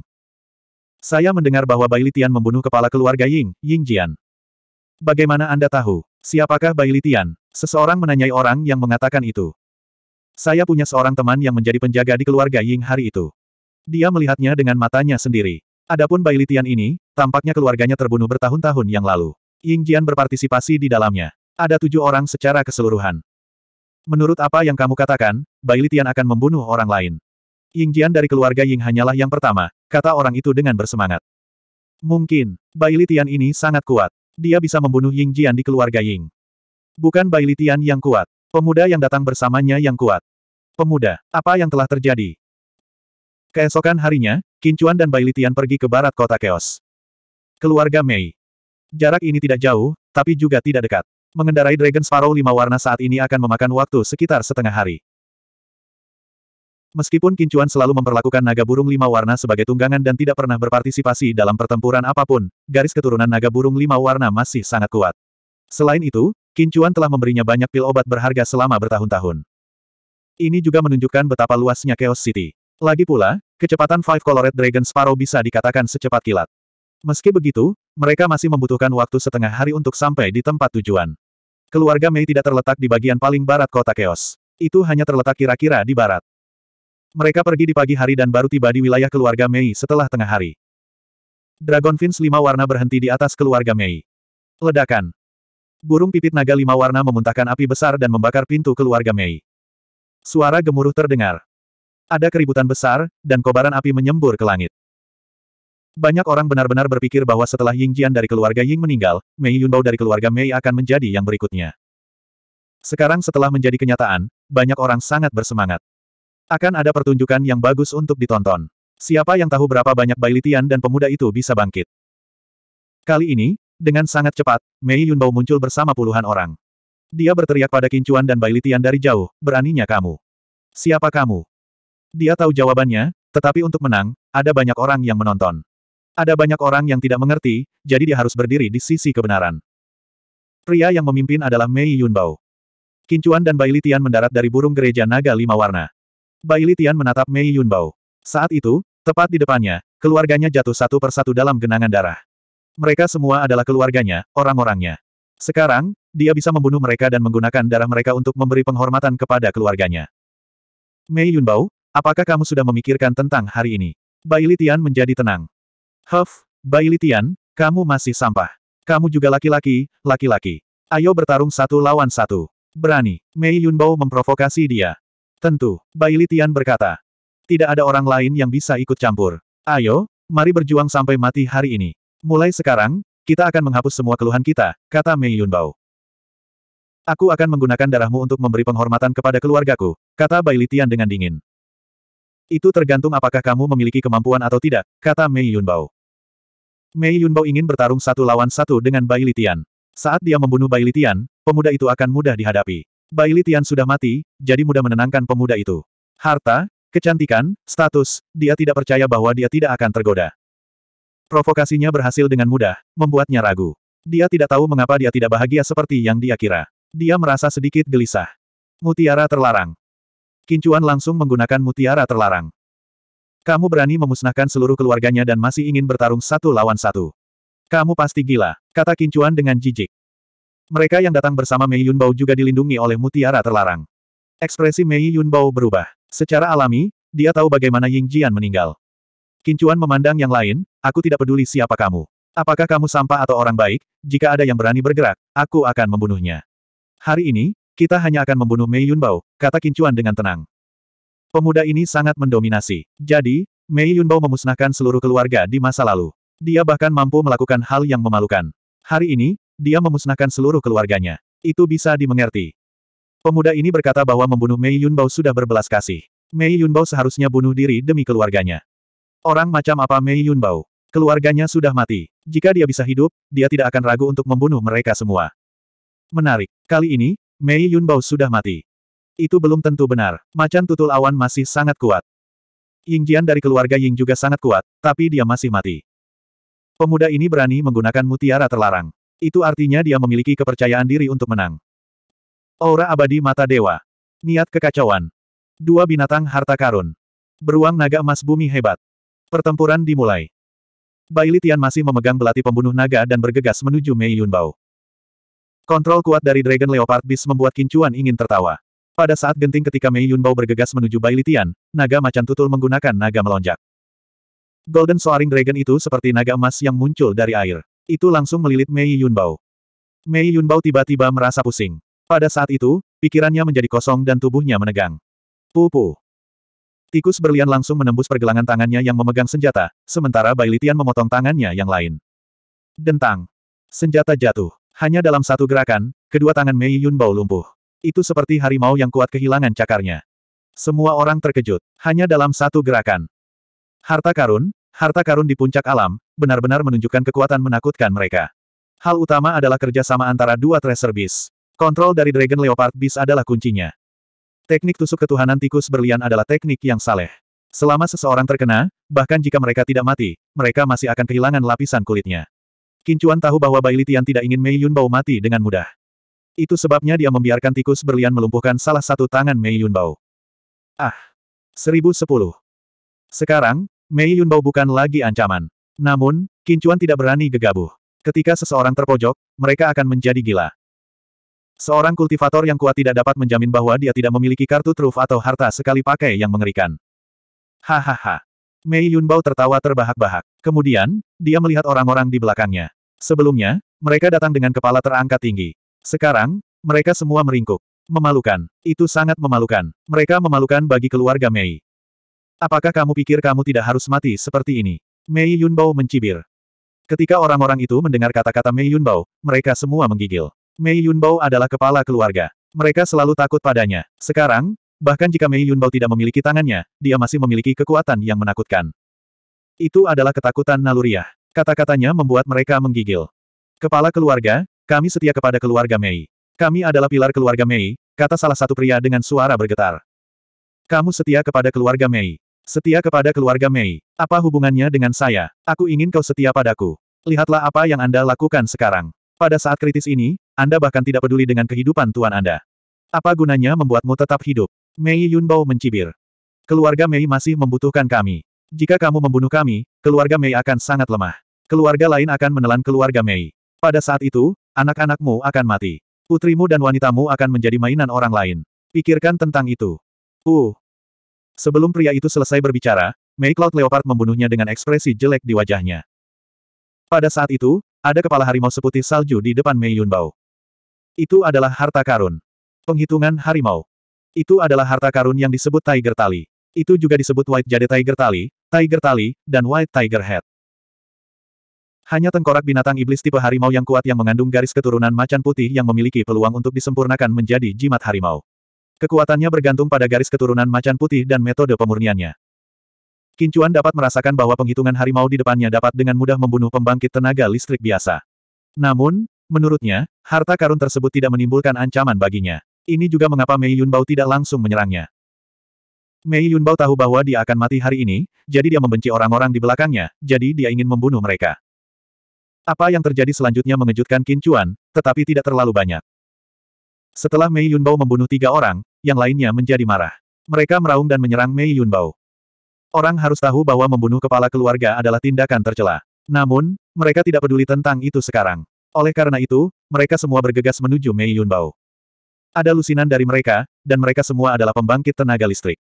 Saya mendengar bahwa Bai Litian membunuh kepala keluarga Ying, Ying Jian. Bagaimana Anda tahu? Siapakah Bai Litian? Seseorang menanyai orang yang mengatakan itu. Saya punya seorang teman yang menjadi penjaga di keluarga Ying hari itu. Dia melihatnya dengan matanya sendiri. Adapun Bai Litian ini, tampaknya keluarganya terbunuh bertahun-tahun yang lalu. Ying Jian berpartisipasi di dalamnya. Ada tujuh orang secara keseluruhan. Menurut apa yang kamu katakan, Bai Litian akan membunuh orang lain. Ying Jian dari keluarga Ying hanyalah yang pertama, kata orang itu dengan bersemangat. Mungkin, Bai Litian ini sangat kuat. Dia bisa membunuh Ying Jian di keluarga Ying. Bukan Bai Litian yang kuat. Pemuda yang datang bersamanya yang kuat. Pemuda, apa yang telah terjadi? Keesokan harinya, Kincuan dan Bai Litian pergi ke barat kota Keos. Keluarga Mei. Jarak ini tidak jauh, tapi juga tidak dekat. Mengendarai Dragon Sparrow lima warna saat ini akan memakan waktu sekitar setengah hari. Meskipun Kincuan selalu memperlakukan naga burung lima warna sebagai tunggangan dan tidak pernah berpartisipasi dalam pertempuran apapun, garis keturunan naga burung lima warna masih sangat kuat. Selain itu, Kincuan telah memberinya banyak pil obat berharga selama bertahun-tahun. Ini juga menunjukkan betapa luasnya Chaos City. Lagi pula, kecepatan Five Colored Dragon Sparrow bisa dikatakan secepat kilat. Meski begitu, mereka masih membutuhkan waktu setengah hari untuk sampai di tempat tujuan. Keluarga Mei tidak terletak di bagian paling barat kota Chaos. Itu hanya terletak kira-kira di barat. Mereka pergi di pagi hari dan baru tiba di wilayah keluarga Mei setelah tengah hari. Dragon Fins lima warna berhenti di atas keluarga Mei. Ledakan. Burung pipit naga lima warna memuntahkan api besar dan membakar pintu keluarga Mei. Suara gemuruh terdengar. Ada keributan besar, dan kobaran api menyembur ke langit. Banyak orang benar-benar berpikir bahwa setelah Ying Jian dari keluarga Ying meninggal, Mei Yunbao dari keluarga Mei akan menjadi yang berikutnya. Sekarang setelah menjadi kenyataan, banyak orang sangat bersemangat. Akan ada pertunjukan yang bagus untuk ditonton. Siapa yang tahu berapa banyak bailitian dan pemuda itu bisa bangkit. Kali ini, dengan sangat cepat, Mei Yunbao muncul bersama puluhan orang. Dia berteriak pada Kincuan dan Bai Litian dari jauh, beraninya kamu. Siapa kamu? Dia tahu jawabannya, tetapi untuk menang, ada banyak orang yang menonton. Ada banyak orang yang tidak mengerti, jadi dia harus berdiri di sisi kebenaran. Pria yang memimpin adalah Mei Yunbao. Kincuan dan Bai Litian mendarat dari burung gereja naga lima warna. Bai Litian menatap Mei Yunbao. Saat itu, tepat di depannya, keluarganya jatuh satu persatu dalam genangan darah. Mereka semua adalah keluarganya, orang-orangnya. Sekarang, dia bisa membunuh mereka dan menggunakan darah mereka untuk memberi penghormatan kepada keluarganya. Mei Yunbao, apakah kamu sudah memikirkan tentang hari ini? Bai Litian menjadi tenang. Huff, Bai Litian, kamu masih sampah. Kamu juga laki-laki, laki-laki. Ayo bertarung satu lawan satu. Berani, Mei Yunbao memprovokasi dia. Tentu, Bai Litian berkata. Tidak ada orang lain yang bisa ikut campur. Ayo, mari berjuang sampai mati hari ini. Mulai sekarang, kita akan menghapus semua keluhan kita, kata Mei Yunbao. Aku akan menggunakan darahmu untuk memberi penghormatan kepada keluargaku, kata Bai Litian dengan dingin. Itu tergantung apakah kamu memiliki kemampuan atau tidak, kata Mei Yunbao. Mei Yunbao ingin bertarung satu lawan satu dengan Bai Litian. Saat dia membunuh Bai Litian, pemuda itu akan mudah dihadapi. Bai Litian sudah mati, jadi mudah menenangkan pemuda itu. Harta, kecantikan, status, dia tidak percaya bahwa dia tidak akan tergoda. Provokasinya berhasil dengan mudah, membuatnya ragu. Dia tidak tahu mengapa dia tidak bahagia seperti yang dia kira. Dia merasa sedikit gelisah. Mutiara terlarang. Kincuan langsung menggunakan mutiara terlarang. Kamu berani memusnahkan seluruh keluarganya dan masih ingin bertarung satu lawan satu. Kamu pasti gila, kata Kincuan dengan jijik. Mereka yang datang bersama Mei Yunbao juga dilindungi oleh mutiara terlarang. Ekspresi Mei Yunbao berubah. Secara alami, dia tahu bagaimana Ying Jian meninggal. Kincuan memandang yang lain, aku tidak peduli siapa kamu. Apakah kamu sampah atau orang baik, jika ada yang berani bergerak, aku akan membunuhnya. Hari ini, kita hanya akan membunuh Mei Yunbao, kata Kincuan dengan tenang. Pemuda ini sangat mendominasi. Jadi, Mei Yunbao memusnahkan seluruh keluarga di masa lalu. Dia bahkan mampu melakukan hal yang memalukan. Hari ini, dia memusnahkan seluruh keluarganya. Itu bisa dimengerti. Pemuda ini berkata bahwa membunuh Mei Yunbao sudah berbelas kasih. Mei Yunbao seharusnya bunuh diri demi keluarganya. Orang macam apa Mei Yunbao? Keluarganya sudah mati. Jika dia bisa hidup, dia tidak akan ragu untuk membunuh mereka semua. Menarik. Kali ini, Mei Yunbao sudah mati. Itu belum tentu benar. Macan tutul awan masih sangat kuat. Yingjian dari keluarga Ying juga sangat kuat, tapi dia masih mati. Pemuda ini berani menggunakan mutiara terlarang. Itu artinya dia memiliki kepercayaan diri untuk menang. Aura abadi mata dewa. Niat kekacauan. Dua binatang harta karun. Beruang naga emas bumi hebat. Pertempuran dimulai. Bai Litian masih memegang belati pembunuh naga dan bergegas menuju Mei Yunbao. Kontrol kuat dari Dragon Leopard Beast membuat Kincuan ingin tertawa. Pada saat genting ketika Mei Yunbao bergegas menuju Bai Litian, naga macan tutul menggunakan naga melonjak. Golden Soaring Dragon itu seperti naga emas yang muncul dari air. Itu langsung melilit Mei Yunbao. Mei Yunbao tiba-tiba merasa pusing. Pada saat itu, pikirannya menjadi kosong dan tubuhnya menegang. Pupu. Tikus berlian langsung menembus pergelangan tangannya yang memegang senjata, sementara Bai Litian memotong tangannya yang lain. Dentang. Senjata jatuh. Hanya dalam satu gerakan, kedua tangan Mei Yunbao lumpuh. Itu seperti harimau yang kuat kehilangan cakarnya. Semua orang terkejut. Hanya dalam satu gerakan. Harta karun, harta karun di puncak alam, benar-benar menunjukkan kekuatan menakutkan mereka. Hal utama adalah kerjasama antara dua tracer beast. Kontrol dari Dragon Leopard Beast adalah kuncinya. Teknik tusuk ketuhanan tikus berlian adalah teknik yang saleh. Selama seseorang terkena, bahkan jika mereka tidak mati, mereka masih akan kehilangan lapisan kulitnya. Kincuan tahu bahwa Bai Litian tidak ingin Mei Yunbao mati dengan mudah. Itu sebabnya dia membiarkan tikus berlian melumpuhkan salah satu tangan Mei Yunbao. Ah! 1010. Sekarang, Mei Yunbao bukan lagi ancaman. Namun, Kincuan tidak berani gegabah. Ketika seseorang terpojok, mereka akan menjadi gila. Seorang kultivator yang kuat tidak dapat menjamin bahwa dia tidak memiliki kartu truf atau harta sekali pakai yang mengerikan. Hahaha. Mei Yunbao tertawa terbahak-bahak. Kemudian, dia melihat orang-orang di belakangnya. Sebelumnya, mereka datang dengan kepala terangkat tinggi. Sekarang, mereka semua meringkuk. Memalukan. Itu sangat memalukan. Mereka memalukan bagi keluarga Mei. Apakah kamu pikir kamu tidak harus mati seperti ini? Mei Yunbao mencibir. Ketika orang-orang itu mendengar kata-kata Mei Yunbao, mereka semua menggigil. Mei Yunbao adalah kepala keluarga. Mereka selalu takut padanya. Sekarang, bahkan jika Mei Yunbao tidak memiliki tangannya, dia masih memiliki kekuatan yang menakutkan. Itu adalah ketakutan naluriah. Kata-katanya membuat mereka menggigil. Kepala keluarga, kami setia kepada keluarga Mei. Kami adalah pilar keluarga Mei, kata salah satu pria dengan suara bergetar. Kamu setia kepada keluarga Mei. Setia kepada keluarga Mei. Apa hubungannya dengan saya? Aku ingin kau setia padaku. Lihatlah apa yang Anda lakukan sekarang. Pada saat kritis ini, Anda bahkan tidak peduli dengan kehidupan tuan Anda. Apa gunanya membuatmu tetap hidup? Mei Yunbao mencibir. Keluarga Mei masih membutuhkan kami. Jika kamu membunuh kami, keluarga Mei akan sangat lemah. Keluarga lain akan menelan keluarga Mei. Pada saat itu, anak-anakmu akan mati. Putrimu dan wanitamu akan menjadi mainan orang lain. Pikirkan tentang itu. Uh. Sebelum pria itu selesai berbicara, Mei Cloud Leopard membunuhnya dengan ekspresi jelek di wajahnya. Pada saat itu, ada kepala harimau seputih salju di depan Mei Yunbao. Itu adalah harta karun. Penghitungan harimau. Itu adalah harta karun yang disebut Tiger Tali. Itu juga disebut White Jade Tiger Tali, Tiger Tali, dan White Tiger Head. Hanya tengkorak binatang iblis tipe harimau yang kuat yang mengandung garis keturunan macan putih yang memiliki peluang untuk disempurnakan menjadi jimat harimau. Kekuatannya bergantung pada garis keturunan macan putih dan metode pemurniannya. Kincuan dapat merasakan bahwa penghitungan harimau di depannya dapat dengan mudah membunuh pembangkit tenaga listrik biasa. Namun, menurutnya, harta karun tersebut tidak menimbulkan ancaman baginya. Ini juga mengapa Mei Yunbao tidak langsung menyerangnya. Mei Yunbao tahu bahwa dia akan mati hari ini, jadi dia membenci orang-orang di belakangnya, jadi dia ingin membunuh mereka. Apa yang terjadi selanjutnya mengejutkan Kincuan, tetapi tidak terlalu banyak. Setelah Mei Yunbao membunuh tiga orang, yang lainnya menjadi marah. Mereka meraung dan menyerang Mei Yunbao. Orang harus tahu bahwa membunuh kepala keluarga adalah tindakan tercela. Namun, mereka tidak peduli tentang itu sekarang. Oleh karena itu, mereka semua bergegas menuju Mei Yunbao. Ada lusinan dari mereka, dan mereka semua adalah pembangkit tenaga listrik.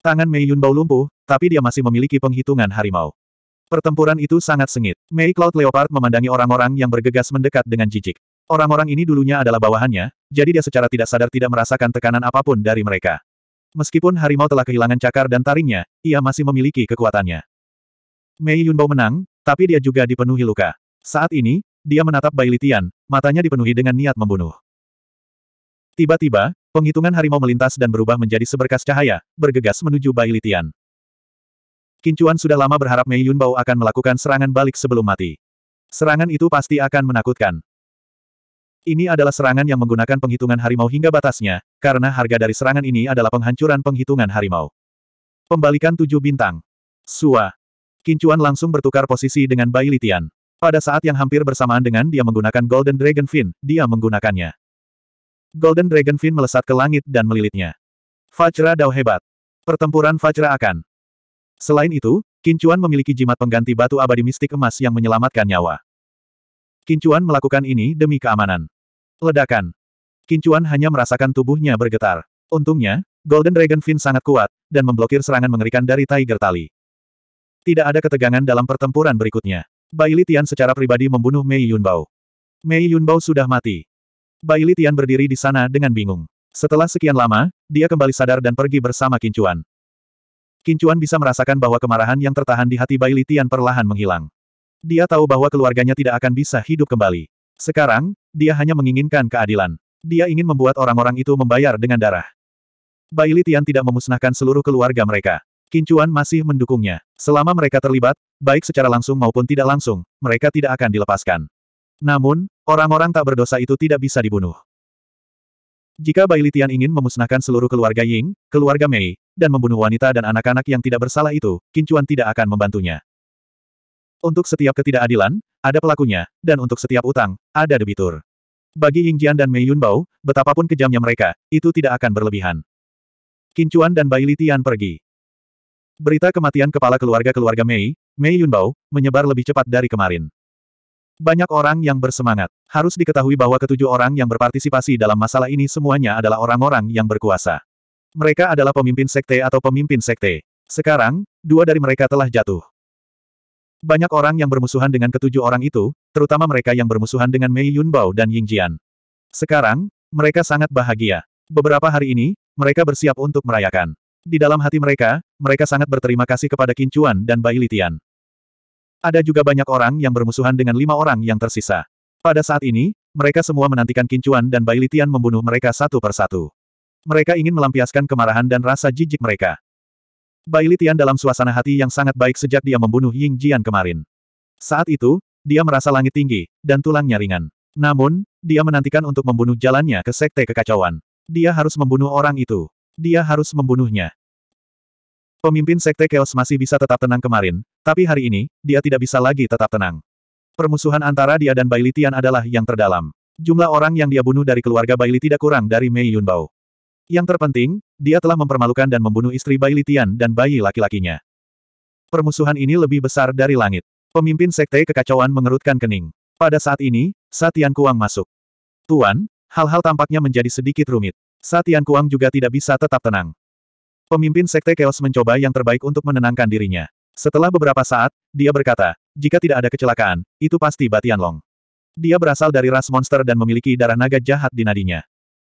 Tangan Mei Yunbao lumpuh, tapi dia masih memiliki penghitungan harimau. Pertempuran itu sangat sengit. Mei Cloud Leopard memandangi orang-orang yang bergegas mendekat dengan jijik. Orang-orang ini dulunya adalah bawahannya, jadi dia secara tidak sadar tidak merasakan tekanan apapun dari mereka. Meskipun harimau telah kehilangan cakar dan taringnya, ia masih memiliki kekuatannya. Mei Yunbao menang, tapi dia juga dipenuhi luka. Saat ini, dia menatap Bai Litian, matanya dipenuhi dengan niat membunuh. Tiba-tiba, penghitungan harimau melintas dan berubah menjadi seberkas cahaya, bergegas menuju Bai Litian. Kincuan sudah lama berharap Mei Yunbao akan melakukan serangan balik sebelum mati. Serangan itu pasti akan menakutkan. Ini adalah serangan yang menggunakan penghitungan harimau hingga batasnya, karena harga dari serangan ini adalah penghancuran penghitungan harimau. Pembalikan tujuh bintang. Sua. Kincuan langsung bertukar posisi dengan Bai Litian. Pada saat yang hampir bersamaan dengan dia menggunakan Golden Dragon Fin, dia menggunakannya. Golden Dragon Fin melesat ke langit dan melilitnya. Fajra Dao hebat. Pertempuran Fajra akan. Selain itu, Kincuan memiliki jimat pengganti batu abadi mistik emas yang menyelamatkan nyawa. Kincuan melakukan ini demi keamanan. Ledakan. Kincuan hanya merasakan tubuhnya bergetar. Untungnya, Golden Dragon Fin sangat kuat, dan memblokir serangan mengerikan dari Tiger Tali. Tidak ada ketegangan dalam pertempuran berikutnya. Bai Li Tian secara pribadi membunuh Mei Yunbao. Mei Yunbao sudah mati. Bai Li Tian berdiri di sana dengan bingung. Setelah sekian lama, dia kembali sadar dan pergi bersama Kincuan. Kincuan bisa merasakan bahwa kemarahan yang tertahan di hati Bai Li Tian perlahan menghilang. Dia tahu bahwa keluarganya tidak akan bisa hidup kembali. Sekarang, dia hanya menginginkan keadilan. Dia ingin membuat orang-orang itu membayar dengan darah. Bai Litian tidak memusnahkan seluruh keluarga mereka. Kincuan masih mendukungnya. Selama mereka terlibat, baik secara langsung maupun tidak langsung, mereka tidak akan dilepaskan. Namun, orang-orang tak berdosa itu tidak bisa dibunuh. Jika Bai Litian ingin memusnahkan seluruh keluarga Ying, keluarga Mei, dan membunuh wanita dan anak-anak yang tidak bersalah itu, Kincuan tidak akan membantunya. Untuk setiap ketidakadilan, ada pelakunya, dan untuk setiap utang, ada debitur. Bagi Ying Jian dan Mei Yunbao, betapapun kejamnya mereka, itu tidak akan berlebihan. Kincuan dan Bai Litian pergi. Berita kematian kepala keluarga-keluarga Mei, Mei Yunbao, menyebar lebih cepat dari kemarin. Banyak orang yang bersemangat. Harus diketahui bahwa ketujuh orang yang berpartisipasi dalam masalah ini semuanya adalah orang-orang yang berkuasa. Mereka adalah pemimpin sekte atau pemimpin sekte. Sekarang, dua dari mereka telah jatuh. Banyak orang yang bermusuhan dengan ketujuh orang itu, terutama mereka yang bermusuhan dengan Mei Yunbao dan Ying Jian. Sekarang, mereka sangat bahagia. Beberapa hari ini, mereka bersiap untuk merayakan. Di dalam hati mereka, mereka sangat berterima kasih kepada Kincuan dan Bai Litian. Ada juga banyak orang yang bermusuhan dengan lima orang yang tersisa. Pada saat ini, mereka semua menantikan Kincuan dan Bai Litian membunuh mereka satu per satu. Mereka ingin melampiaskan kemarahan dan rasa jijik mereka. Bai Litian dalam suasana hati yang sangat baik sejak dia membunuh Ying Jian kemarin. Saat itu, dia merasa langit tinggi, dan tulangnya ringan. Namun, dia menantikan untuk membunuh jalannya ke Sekte Kekacauan. Dia harus membunuh orang itu. Dia harus membunuhnya. Pemimpin Sekte Chaos masih bisa tetap tenang kemarin, tapi hari ini, dia tidak bisa lagi tetap tenang. Permusuhan antara dia dan Bailitian adalah yang terdalam. Jumlah orang yang dia bunuh dari keluarga Baili tidak kurang dari Mei Yunbao. Yang terpenting, dia telah mempermalukan dan membunuh istri Bai Litian dan bayi laki-lakinya. Permusuhan ini lebih besar dari langit. Pemimpin sekte kekacauan mengerutkan kening. Pada saat ini, Satian Kuang masuk. Tuan, hal-hal tampaknya menjadi sedikit rumit. Satian Kuang juga tidak bisa tetap tenang. Pemimpin sekte Chaos mencoba yang terbaik untuk menenangkan dirinya. Setelah beberapa saat, dia berkata, jika tidak ada kecelakaan, itu pasti Batian Long. Dia berasal dari ras monster dan memiliki darah naga jahat di nadinya.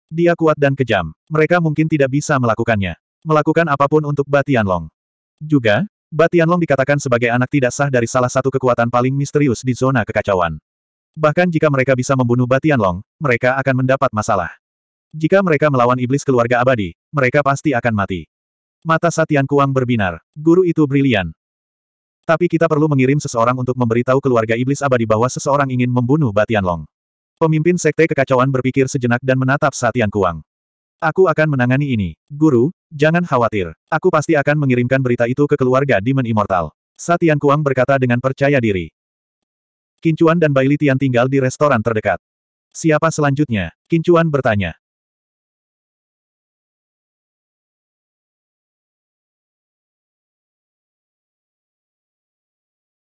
Dia kuat dan kejam. Mereka mungkin tidak bisa melakukannya. Melakukan apapun untuk Batian Long. Juga, Batian Long dikatakan sebagai anak tidak sah dari salah satu kekuatan paling misterius di zona kekacauan. Bahkan jika mereka bisa membunuh Batian Long, mereka akan mendapat masalah. Jika mereka melawan iblis keluarga abadi, mereka pasti akan mati. Mata Satian Kuang berbinar. Guru itu brilian. Tapi kita perlu mengirim seseorang untuk memberitahu keluarga iblis abadi bahwa seseorang ingin membunuh Batian Long. Pemimpin Sekte Kekacauan berpikir sejenak dan menatap Satian Kuang. Aku akan menangani ini. Guru, jangan khawatir. Aku pasti akan mengirimkan berita itu ke keluarga Demon Immortal. Satian Kuang berkata dengan percaya diri. Kincuan dan Bailitian tinggal di restoran terdekat. Siapa selanjutnya? Kincuan bertanya.